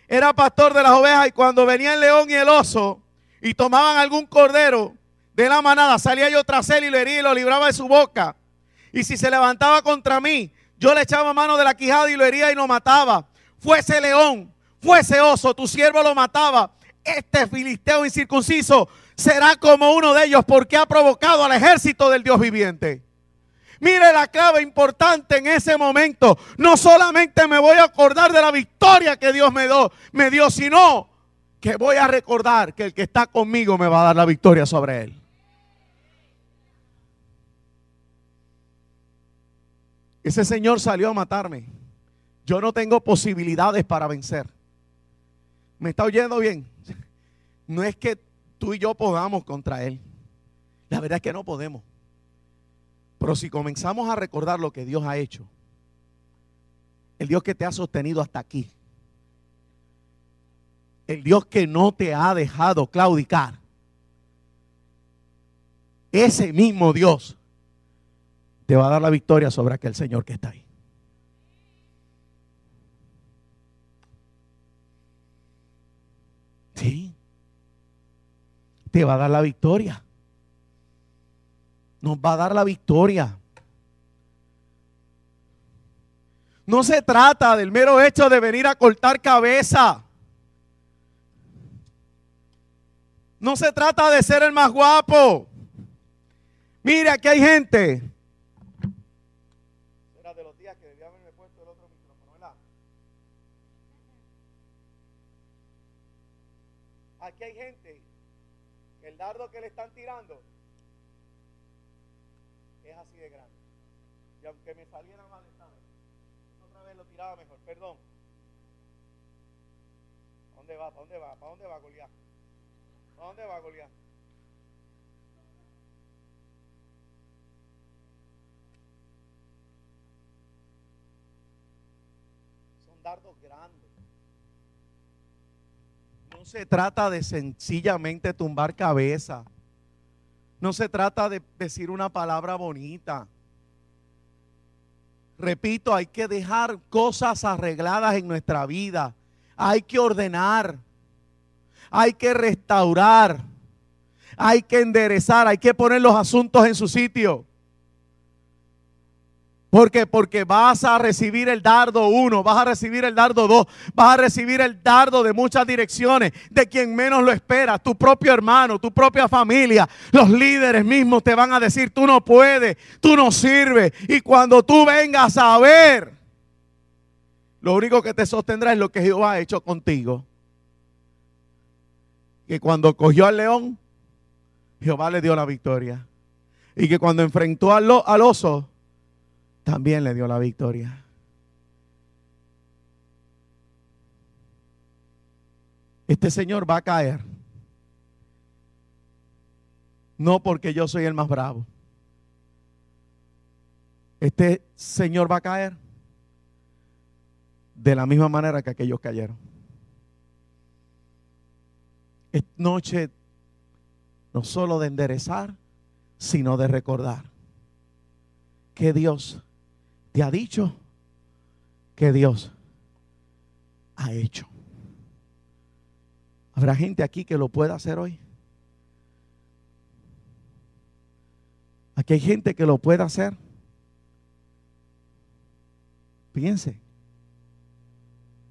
era pastor de las ovejas y cuando venía el león y el oso y tomaban algún cordero de la manada, salía yo tras él y lo hería y lo libraba de su boca. Y si se levantaba contra mí, yo le echaba mano de la quijada y lo hería y lo mataba. Fuese león, fuese oso, tu siervo lo mataba. Este filisteo incircunciso será como uno de ellos porque ha provocado al ejército del Dios viviente. Mire la clave importante en ese momento. No solamente me voy a acordar de la victoria que Dios me dio, me dio sino que voy a recordar que el que está conmigo me va a dar la victoria sobre él. Ese señor salió a matarme. Yo no tengo posibilidades para vencer. ¿Me está oyendo bien? No es que tú y yo podamos contra él. La verdad es que no podemos. Pero si comenzamos a recordar lo que Dios ha hecho, el Dios que te ha sostenido hasta aquí, el Dios que no te ha dejado claudicar, ese mismo Dios te va a dar la victoria sobre aquel Señor que está ahí. Sí, te va a dar la victoria nos va a dar la victoria. No se trata del mero hecho de venir a cortar cabeza. No se trata de ser el más guapo. Mira, aquí hay gente. Aquí hay gente. El dardo que le están tirando es así de grande. Y aunque me saliera mal esta vez, otra vez lo tiraba mejor, perdón. ¿A dónde va? ¿Para dónde va? ¿Para dónde va, Goliat? ¿Para dónde va, Goliat? Son dardos grandes. No se trata de sencillamente tumbar cabeza no se trata de decir una palabra bonita. Repito, hay que dejar cosas arregladas en nuestra vida. Hay que ordenar. Hay que restaurar. Hay que enderezar. Hay que poner los asuntos en su sitio. Porque, porque vas a recibir el dardo uno, vas a recibir el dardo dos, vas a recibir el dardo de muchas direcciones, de quien menos lo espera, tu propio hermano, tu propia familia, los líderes mismos te van a decir, tú no puedes, tú no sirves. Y cuando tú vengas a ver, lo único que te sostendrá es lo que Jehová ha hecho contigo. Que cuando cogió al león, Jehová le dio la victoria. Y que cuando enfrentó al oso, también le dio la victoria. Este señor va a caer. No porque yo soy el más bravo. Este señor va a caer de la misma manera que aquellos cayeron. Es noche no solo de enderezar, sino de recordar que Dios te ha dicho que Dios ha hecho. ¿Habrá gente aquí que lo pueda hacer hoy? Aquí hay gente que lo pueda hacer. Piense.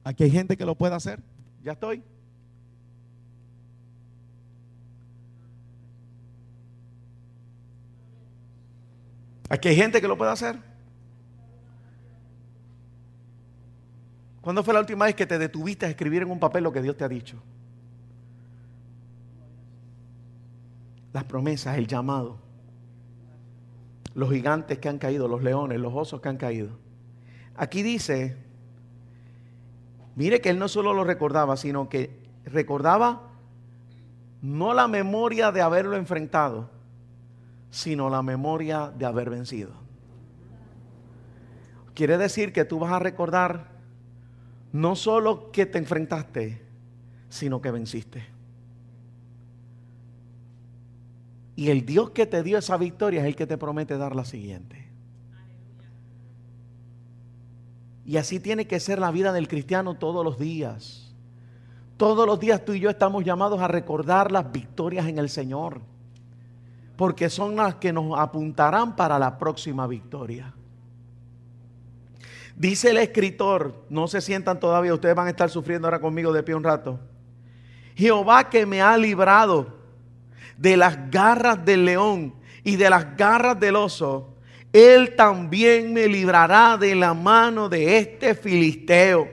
Aquí hay gente que lo pueda hacer. Ya estoy. Aquí hay gente que lo pueda hacer. ¿Cuándo fue la última vez que te detuviste a escribir en un papel lo que Dios te ha dicho? Las promesas, el llamado, los gigantes que han caído, los leones, los osos que han caído. Aquí dice, mire que él no solo lo recordaba, sino que recordaba no la memoria de haberlo enfrentado, sino la memoria de haber vencido. Quiere decir que tú vas a recordar no solo que te enfrentaste, sino que venciste. Y el Dios que te dio esa victoria es el que te promete dar la siguiente. Y así tiene que ser la vida del cristiano todos los días. Todos los días tú y yo estamos llamados a recordar las victorias en el Señor, porque son las que nos apuntarán para la próxima victoria. Dice el escritor, no se sientan todavía, ustedes van a estar sufriendo ahora conmigo de pie un rato. Jehová que me ha librado de las garras del león y de las garras del oso, él también me librará de la mano de este filisteo.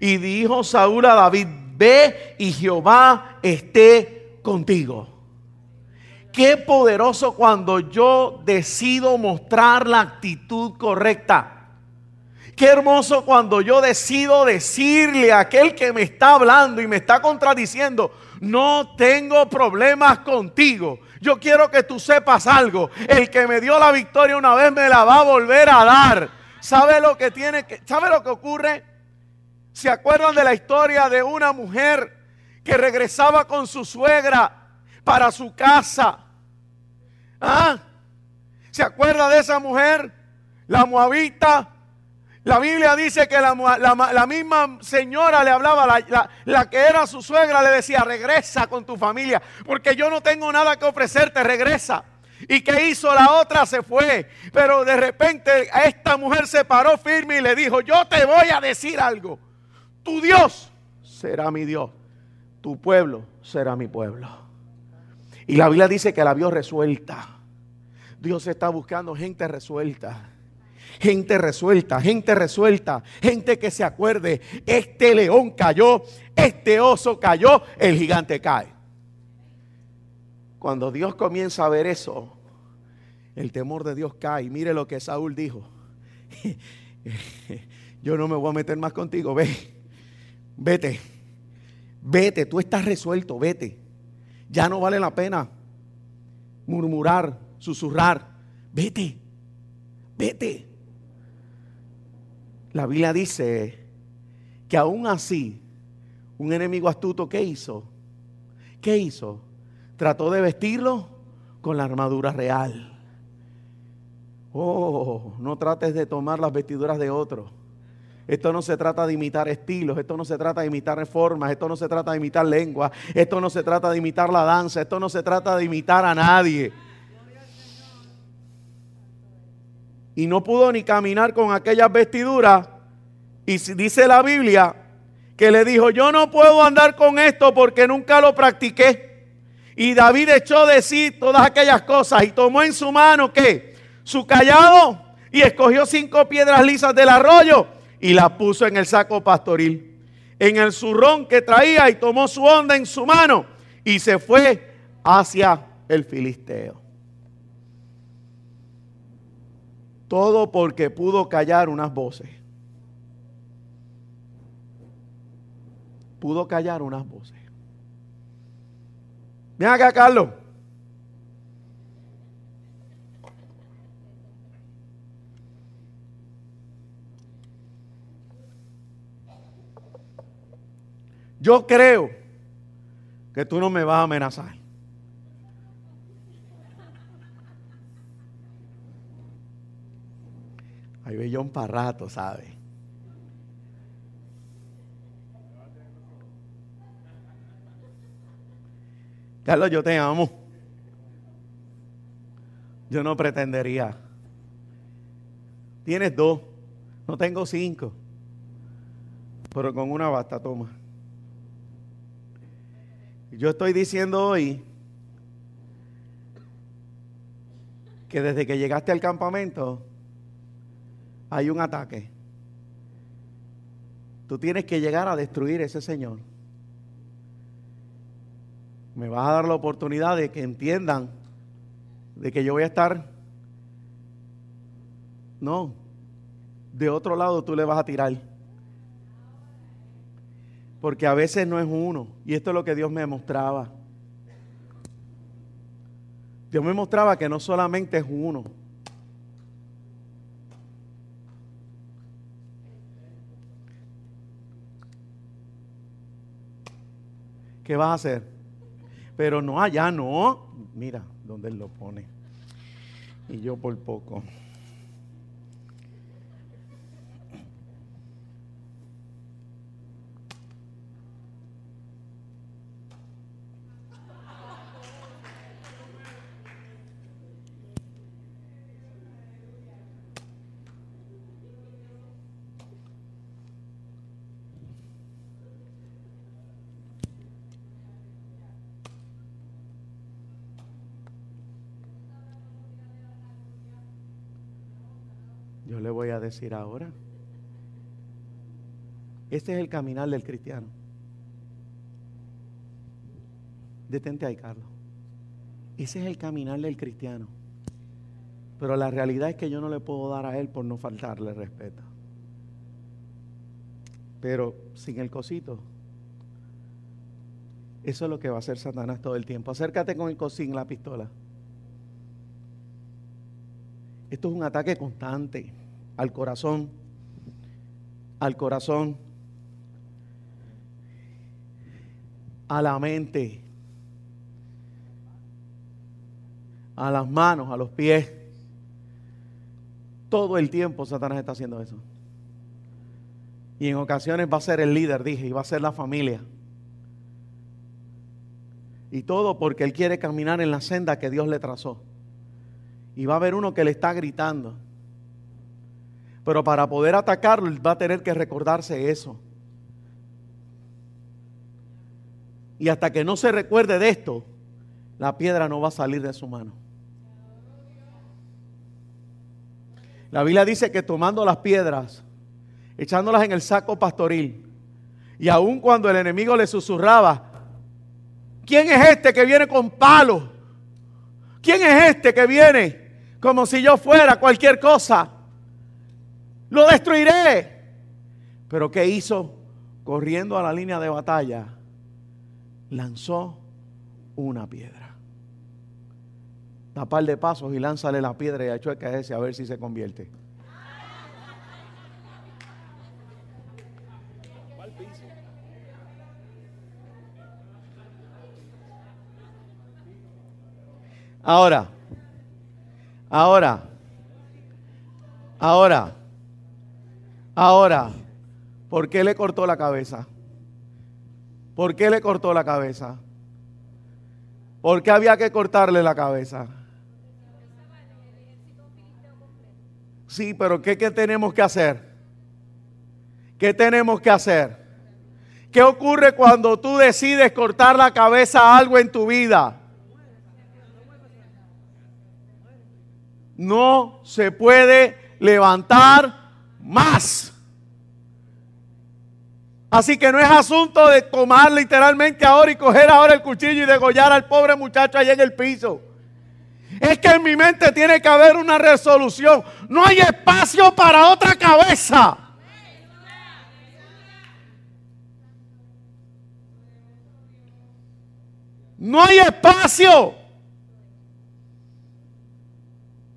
Y dijo Saúl a David, ve y Jehová esté contigo. Qué poderoso cuando yo decido mostrar la actitud correcta. Qué hermoso cuando yo decido decirle a aquel que me está hablando y me está contradiciendo, no tengo problemas contigo. Yo quiero que tú sepas algo. El que me dio la victoria una vez me la va a volver a dar. ¿Sabe lo que tiene que, sabe lo que ocurre? ¿Se acuerdan de la historia de una mujer que regresaba con su suegra para su casa? ¿Ah? ¿Se acuerda de esa mujer? La moabita la Biblia dice que la, misma señora le hablaba, la, que era su suegra le decía, regresa con tu familia, porque yo no tengo nada que ofrecerte, regresa. ¿Y qué hizo? La otra se fue. Pero de repente esta mujer se paró firme y le dijo, yo te voy a decir algo. Tu Dios será mi Dios. Tu pueblo será mi pueblo. Y la Biblia dice que la vio resuelta. Dios está buscando gente resuelta gente resuelta, gente resuelta, gente que se acuerde, este león cayó, este oso cayó, el gigante cae. Cuando Dios comienza a ver eso, el temor de Dios cae. mire lo que Saúl dijo. (laughs) Yo no me voy a meter más contigo, ve, vete, vete, tú estás resuelto, vete. Ya no vale la pena murmurar, susurrar, vete, vete. La Biblia dice que aún así, un enemigo astuto, ¿qué hizo? ¿Qué hizo? Trató de vestirlo con la armadura real. Oh, no trates de tomar las vestiduras de otro. Esto no se trata de imitar estilos, esto no se trata de imitar reformas esto no se trata de imitar lenguas, esto no se trata de imitar la danza, esto no se trata de imitar a nadie. y no pudo ni caminar con aquellas vestiduras. Y dice la Biblia que le dijo, yo no puedo andar con esto porque nunca lo practiqué. Y David echó de sí todas aquellas cosas y tomó en su mano ¿qué? su callado y escogió cinco piedras lisas del arroyo y las puso en el saco pastoril, en el zurrón que traía y tomó su onda en su mano y se fue hacia el filisteo. Todo porque pudo callar unas voces. Pudo callar unas voces. Mira acá, Carlos. Yo creo que tú no me vas a amenazar. Hay bellón un rato, ¿sabe? Carlos, yo te amo. Yo no pretendería. Tienes dos, no tengo cinco, pero con una basta, toma. Yo estoy diciendo hoy que desde que llegaste al campamento, hay un ataque. Tú tienes que llegar a destruir ese Señor. Me vas a dar la oportunidad de que entiendan de que yo voy a estar. No, de otro lado tú le vas a tirar. Porque a veces no es uno. Y esto es lo que Dios me mostraba. Dios me mostraba que no solamente es uno. ¿qué vas a hacer? Pero no allá, no. Mira donde él lo pone. Y yo por poco. ahora. Este es el caminar del cristiano. Detente ahí, Carlos. Ese es el caminar del cristiano. Pero la realidad es que yo no le puedo dar a él por no faltarle respeto. Pero sin el cosito. Eso es lo que va a hacer Satanás todo el tiempo. Acércate con el cosín, la pistola. Esto es un ataque constante al corazón, al corazón, a la mente, a las manos, a los pies. Todo el tiempo Satanás está haciendo eso. Y en ocasiones va a ser el líder, dije, y va a ser la familia. Y todo porque él quiere caminar en la senda que Dios le trazó. Y va a haber uno que le está gritando. Pero para poder atacarlo, va a tener que recordarse eso. Y hasta que no se recuerde de esto, la piedra no va a salir de su mano. La Biblia dice que tomando las piedras, echándolas en el saco pastoril, y aun cuando el enemigo le susurraba, ¿quién es este que viene con palo? ¿Quién es este que viene como si yo fuera cualquier cosa? lo destruiré. Pero ¿qué hizo? Corriendo a la línea de batalla, lanzó una piedra. Da par de pasos y lánzale la piedra y Chueca ese a ver si se convierte. Ahora, ahora, ahora. Ahora, ¿por qué le cortó la cabeza? ¿Por qué le cortó la cabeza? ¿Por qué había que cortarle la cabeza? Sí, pero ¿qué, tenemos que hacer? ¿Qué tenemos que hacer? ¿Qué ocurre cuando tú decides cortar la cabeza a algo en tu vida? No se puede levantar más. Así que no es asunto de tomar literalmente ahora y coger ahora el cuchillo y degollar al pobre muchacho allá en el piso. Es que en mi mente tiene que haber una resolución. No hay espacio para otra cabeza. No hay espacio.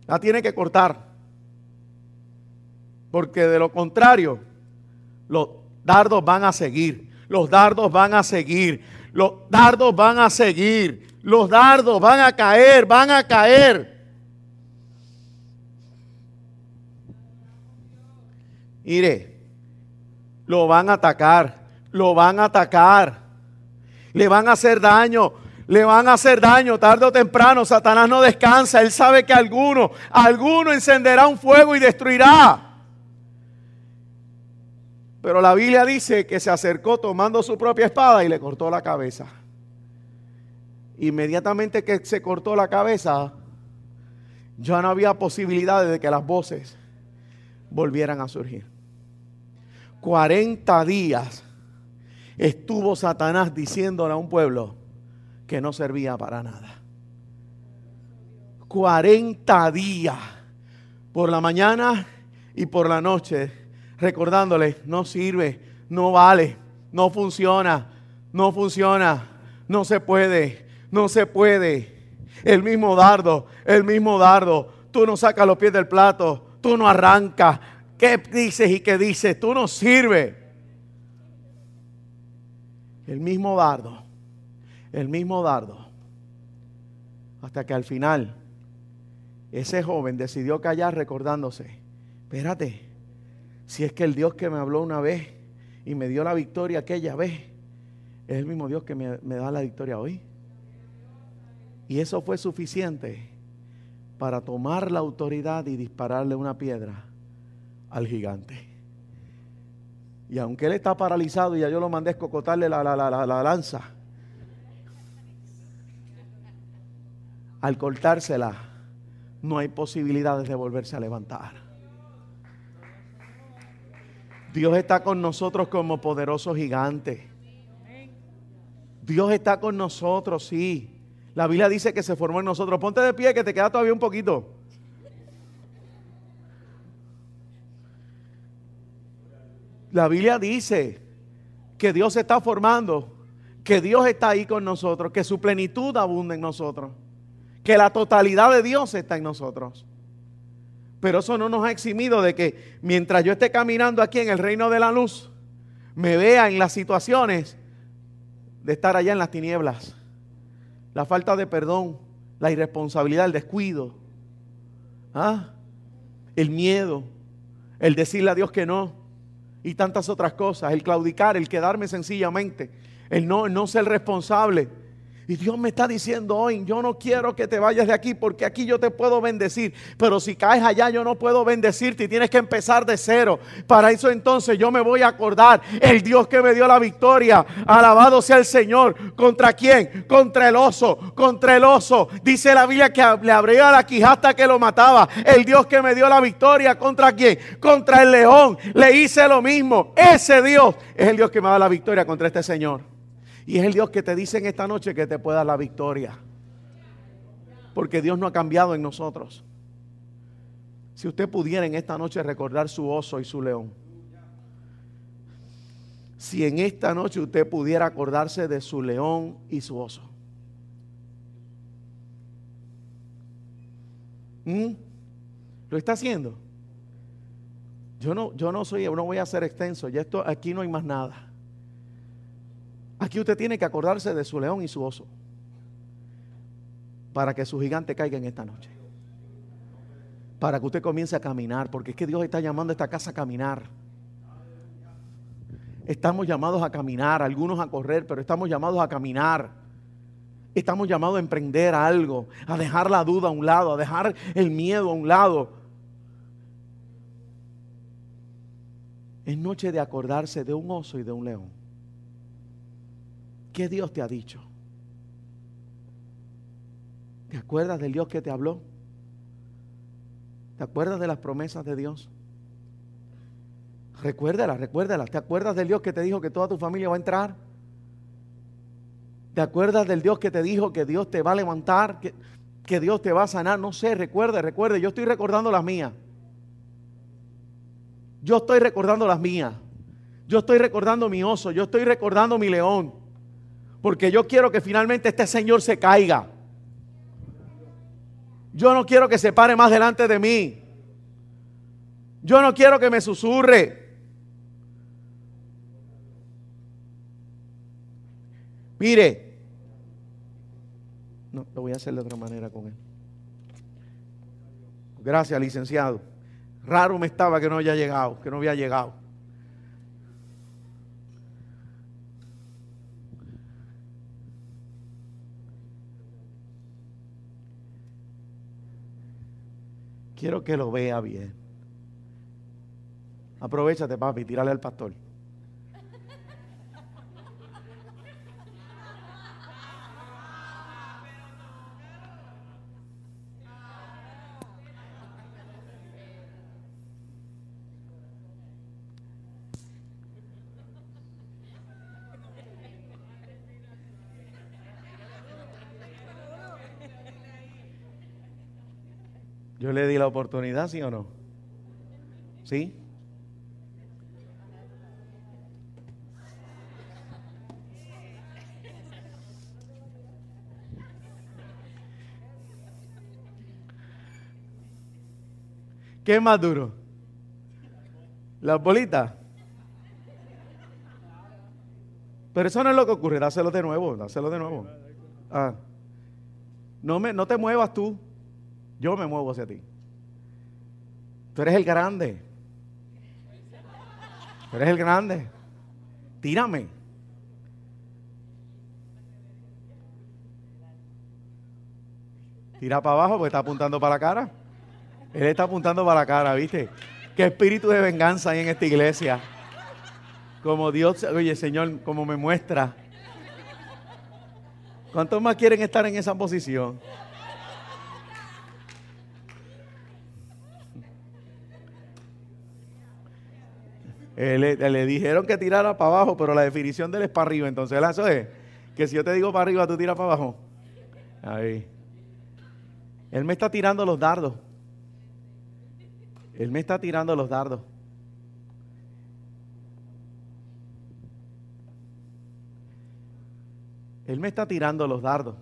La tiene que cortar. Porque de lo contrario, los dardos van a seguir, los dardos van a seguir, los dardos van a seguir, los dardos van a caer, van a caer. Mire, lo van a atacar, lo van a atacar, le van a hacer daño, le van a hacer daño tarde o temprano. Satanás no descansa, él sabe que alguno, alguno encenderá un fuego y destruirá. Pero la Biblia dice que se acercó tomando su propia espada y le cortó la cabeza. Inmediatamente que se cortó la cabeza, ya no había posibilidades de que las voces volvieran a surgir. 40 días estuvo Satanás diciéndole a un pueblo que no servía para nada. 40 días, por la mañana y por la noche, recordándole, no sirve, no vale, no funciona, no funciona, no se puede, no se puede. El mismo dardo, el mismo dardo. Tú no sacas los pies del plato, tú no arrancas. ¿Qué dices y qué dices? Tú no sirve. El mismo dardo, el mismo dardo. Hasta que al final ese joven decidió callar recordándose, espérate, si es que el Dios que me habló una vez y me dio la victoria aquella vez, es el mismo Dios que me, da la victoria hoy. Y eso fue suficiente para tomar la autoridad y dispararle una piedra al gigante. Y aunque él está paralizado y ya yo lo mandé a escocotarle la, la, lanza, al cortársela, no hay posibilidades de volverse a levantar. Dios está con nosotros como poderoso gigante. Dios está con nosotros, sí. La Biblia dice que se formó en nosotros. Ponte de pie que te queda todavía un poquito. La Biblia dice que Dios se está formando, que Dios está ahí con nosotros, que su plenitud abunda en nosotros, que la totalidad de Dios está en nosotros. Pero eso no nos ha eximido de que mientras yo esté caminando aquí en el reino de la luz, me vea en las situaciones de estar allá en las tinieblas. La falta de perdón, la irresponsabilidad, el descuido, ¿ah? el miedo, el decirle a Dios que no y tantas otras cosas, el claudicar, el quedarme sencillamente, el no, no ser responsable. Y Dios me está diciendo hoy, yo no quiero que te vayas de aquí porque aquí yo te puedo bendecir, pero si caes allá yo no puedo bendecirte y tienes que empezar de cero. Para eso entonces yo me voy a acordar el Dios que me dio la victoria. Alabado sea el Señor. ¿Contra quién? Contra el oso, contra el oso. Dice la Biblia que le a la quijasta que lo mataba. El Dios que me dio la victoria, ¿contra quién? Contra el león. Le hice lo mismo. Ese Dios es el Dios que me da la victoria contra este Señor. Y es el Dios que te dice en esta noche que te pueda dar la victoria. Porque Dios no ha cambiado en nosotros. Si usted pudiera en esta noche recordar su oso y su león. Si en esta noche usted pudiera acordarse de su león y su oso. ¿Mm? ¿Lo está haciendo? Yo no, yo no soy, no voy a ser extenso. Ya esto, aquí no hay más nada. Aquí usted tiene que acordarse de su león y su oso para que su gigante caiga en esta noche. Para que usted comience a caminar, porque es que Dios está llamando a esta casa a caminar. Estamos llamados a caminar, algunos a correr, pero estamos llamados a caminar. Estamos llamados a emprender algo, a dejar la duda a un lado, a dejar el miedo a un lado. Es noche de acordarse de un oso y de un león. ¿Qué Dios te ha dicho? ¿Te acuerdas del Dios que te habló? ¿Te acuerdas de las promesas de Dios? Recuérdalas, recuérdalas. ¿Te acuerdas del Dios que te dijo que toda tu familia va a entrar? ¿Te acuerdas del Dios que te dijo que Dios te va a levantar, que, que Dios te va a sanar? No sé, recuerde, recuerde. Yo estoy recordando las mías. Yo estoy recordando las mías. Yo estoy recordando mi oso. Yo estoy recordando mi león. Porque yo quiero que finalmente este señor se caiga. Yo no quiero que se pare más delante de mí. Yo no quiero que me susurre. Mire. No, lo voy a hacer de otra manera con él. Gracias, licenciado. Raro me estaba que no haya llegado, que no había llegado. Quiero que lo vea bien. Aprovechate, papi, tírale al pastor. Yo le di la oportunidad, ¿sí o no? ¿Sí? ¿Qué es más duro? Las bolitas. Pero eso no es lo que ocurre. Dáselo de nuevo, dáselo de nuevo. Ah. No, me, no te muevas tú. Yo me muevo hacia ti. Tú eres el grande. Tú eres el grande. Tírame. Tira para abajo porque está apuntando para la cara. Él está apuntando para la cara, ¿viste? Qué espíritu de venganza hay en esta iglesia. Como Dios, oye Señor, como me muestra. ¿Cuántos más quieren estar en esa posición? le, dijeron que tirara para abajo, pero la definición de él es para arriba. Entonces, eso es que si yo te digo para arriba, tú tiras para abajo. Ahí. Él me está tirando los dardos. Él me está tirando los dardos. Él me está tirando los dardos.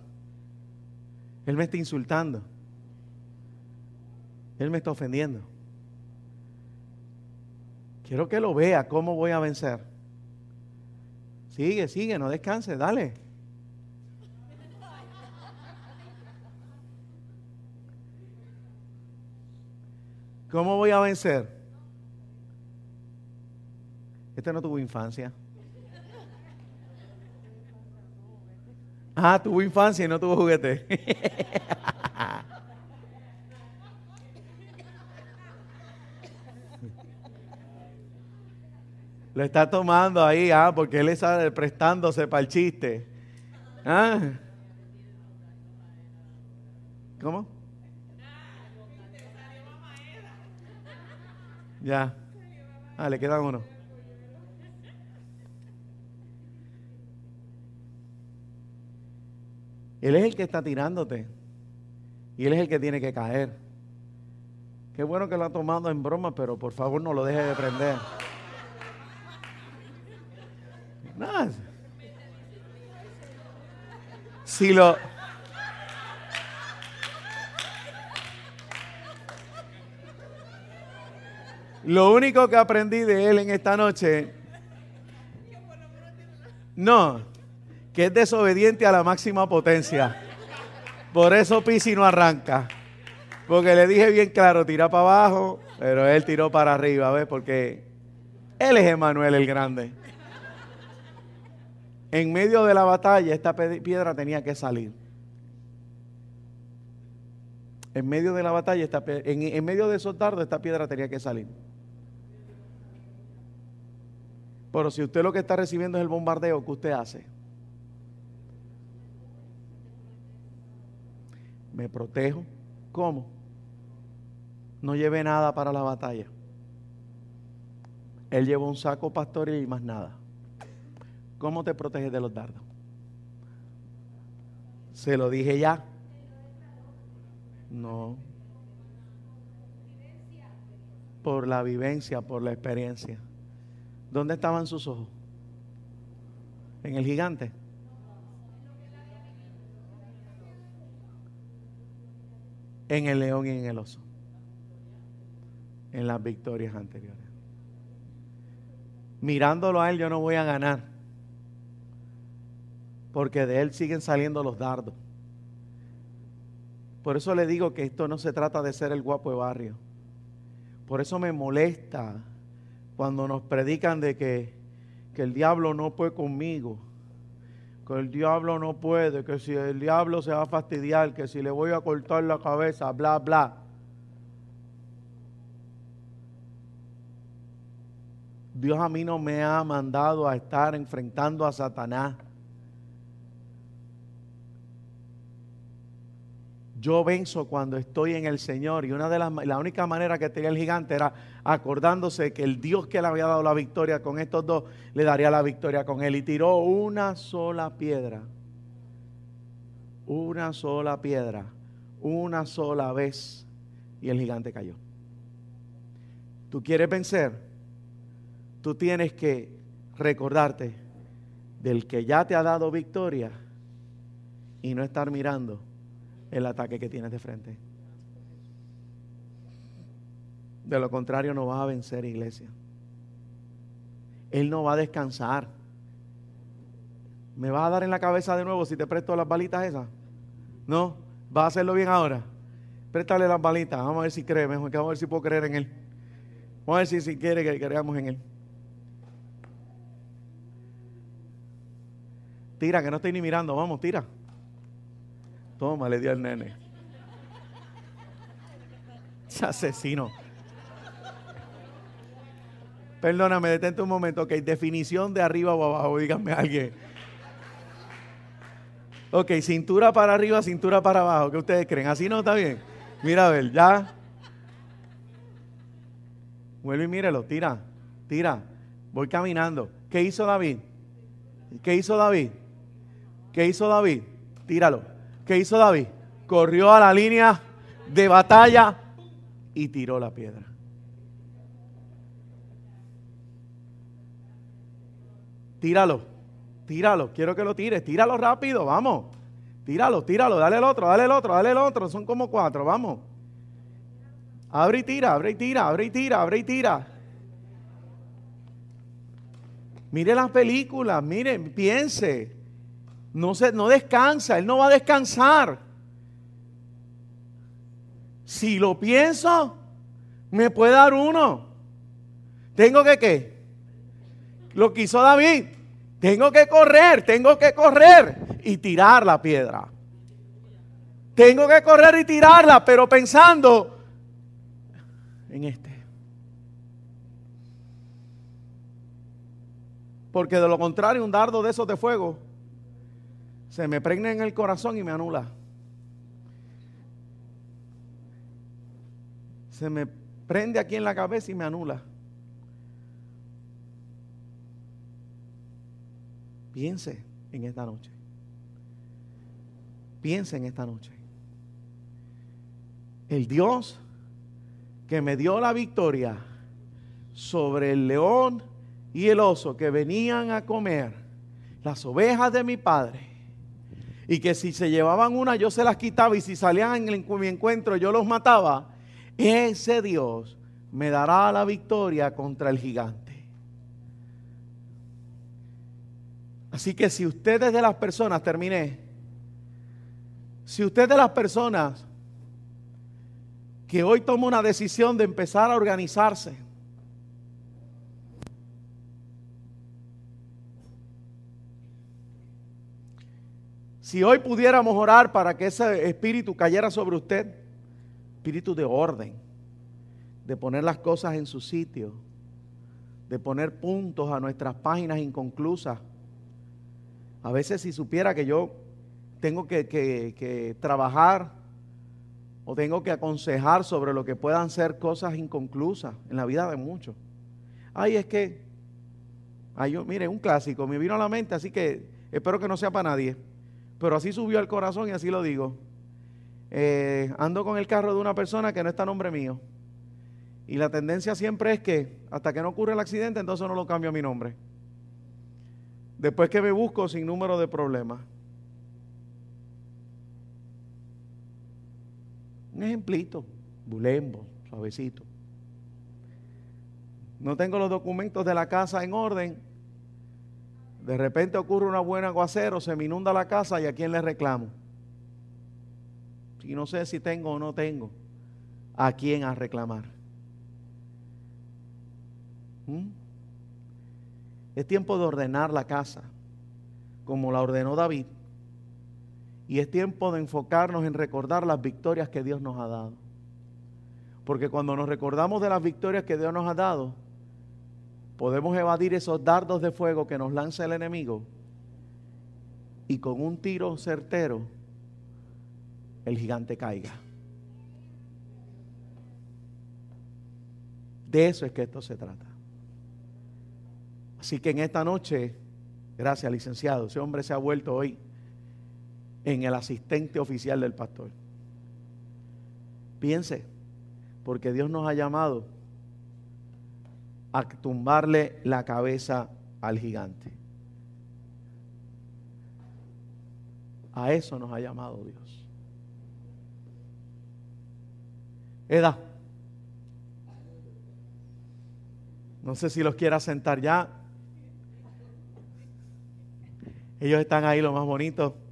Él me está insultando. Él me está ofendiendo. Quiero que lo vea cómo voy a vencer. Sigue, sigue, no descanse, dale. ¿Cómo voy a vencer? Este no tuvo infancia. Ah, tuvo infancia y no tuvo juguete. (laughs) Lo está tomando ahí, ah, porque él está prestándose para el chiste. Ah. ¿Cómo? Ya. Ah, le quedan uno. Él es el que está tirándote. Y él es el que tiene que caer. Qué bueno que lo ha tomado en broma, pero por favor no lo deje de prender. si lo. Lo único que aprendí de él en esta noche. No, que es desobediente a la máxima potencia. Por eso Pisi no arranca. Porque le dije bien claro, tira para abajo, pero él tiró para arriba, ¿ves? Porque él es Emanuel el Grande. En medio de la batalla, esta piedra tenía que salir. En medio de la batalla, esta, en, medio de esos dardos, esta piedra tenía que salir. Pero si usted lo que está recibiendo es el bombardeo, ¿qué usted hace? Me protejo. ¿Cómo? No llevé nada para la batalla. Él llevó un saco pastoril y más nada. ¿Cómo te proteges de los dardos? ¿Se lo dije ya? No. Por la vivencia, por la experiencia. ¿Dónde estaban sus ojos? ¿En el gigante? En el león y en el oso. En las victorias anteriores. Mirándolo a él yo no voy a ganar porque de él siguen saliendo los dardos. Por eso le digo que esto no se trata de ser el guapo de barrio. Por eso me molesta cuando nos predican de que, que el diablo no puede conmigo, que el diablo no puede, que si el diablo se va a fastidiar, que si le voy a cortar la cabeza, bla, bla. Dios a mí no me ha mandado a estar enfrentando a Satanás. yo venzo cuando estoy en el Señor. Y una de las la única manera que tenía el gigante era acordándose que el Dios que le había dado la victoria con estos dos le daría la victoria con él. Y tiró una sola piedra. Una sola piedra. Una sola vez. Y el gigante cayó. Tú quieres vencer. Tú tienes que recordarte del que ya te ha dado victoria y no estar mirando el ataque que tienes de frente. De lo contrario no vas a vencer, iglesia. Él no va a descansar. ¿Me vas a dar en la cabeza de nuevo si te presto las balitas esas? No, vas a hacerlo bien ahora. Préstale las balitas, vamos a ver si cree, mejor vamos a ver si puedo creer en él. Vamos a ver si, si quiere que creamos en él. Tira, que no estoy ni mirando, vamos, tira. Toma, le di al nene. Asesino. Perdóname, detente un momento. Ok, definición de arriba o abajo, díganme alguien. Ok, cintura para arriba, cintura para abajo. ¿Qué ustedes creen? ¿Así no está bien? Mira, a ver, ya. Vuelve y mírelo, tira, tira. Voy caminando. ¿Qué hizo David? ¿Qué hizo David? ¿Qué hizo David? Tíralo. ¿Qué hizo David? Corrió a la línea de batalla y tiró la piedra. Tíralo, tíralo, quiero que lo tires, tíralo rápido, vamos. Tíralo, tíralo, dale el otro, dale el otro, dale el otro, son como cuatro, vamos. Abre y tira, abre y tira, abre y tira, abre y tira. Mire las películas, mire, piense no, se, no descansa, Él no va a descansar. Si lo pienso, me puede dar uno. ¿Tengo que qué? Lo quiso David. Tengo que correr, tengo que correr y tirar la piedra. Tengo que correr y tirarla, pero pensando en este. Porque de lo contrario, un dardo de esos de fuego se me pregna en el corazón y me anula. Se me prende aquí en la cabeza y me anula. Piense en esta noche. Piense en esta noche. El Dios que me dio la victoria sobre el león y el oso que venían a comer las ovejas de mi padre y que si se llevaban una yo se las quitaba y si salían en mi encuentro yo los mataba, ese Dios me dará la victoria contra el gigante. Así que si ustedes de las personas, terminé, si usted de las personas que hoy toma una decisión de empezar a organizarse, Si hoy pudiéramos orar para que ese espíritu cayera sobre usted, espíritu de orden, de poner las cosas en su sitio, de poner puntos a nuestras páginas inconclusas. A veces si supiera que yo tengo que, trabajar o tengo que aconsejar sobre lo que puedan ser cosas inconclusas en la vida de muchos. Ay, es que, ay, yo, mire, un clásico me vino a la mente, así que espero que no sea para nadie. Pero así subió al corazón y así lo digo. Eh, ando con el carro de una persona que no está a nombre mío. Y la tendencia siempre es que hasta que no ocurre el accidente, entonces no lo cambio a mi nombre. Después que me busco sin número de problemas. Un ejemplito, bulembo, suavecito. No tengo los documentos de la casa en orden, de repente ocurre una buena aguacero, se me inunda la casa y a quién le reclamo. Y no sé si tengo o no tengo, a quién a reclamar. ¿Mm? Es tiempo de ordenar la casa, como la ordenó David. Y es tiempo de enfocarnos en recordar las victorias que Dios nos ha dado. Porque cuando nos recordamos de las victorias que Dios nos ha dado, podemos evadir esos dardos de fuego que nos lanza el enemigo y con un tiro certero el gigante caiga. De eso es que esto se trata. Así que en esta noche, gracias licenciado, ese hombre se ha vuelto hoy en el asistente oficial del pastor. Piense, porque Dios nos ha llamado a tumbarle la cabeza al gigante. A eso nos ha llamado Dios. Eda No sé si los quiera sentar ya. Ellos están ahí lo más bonitos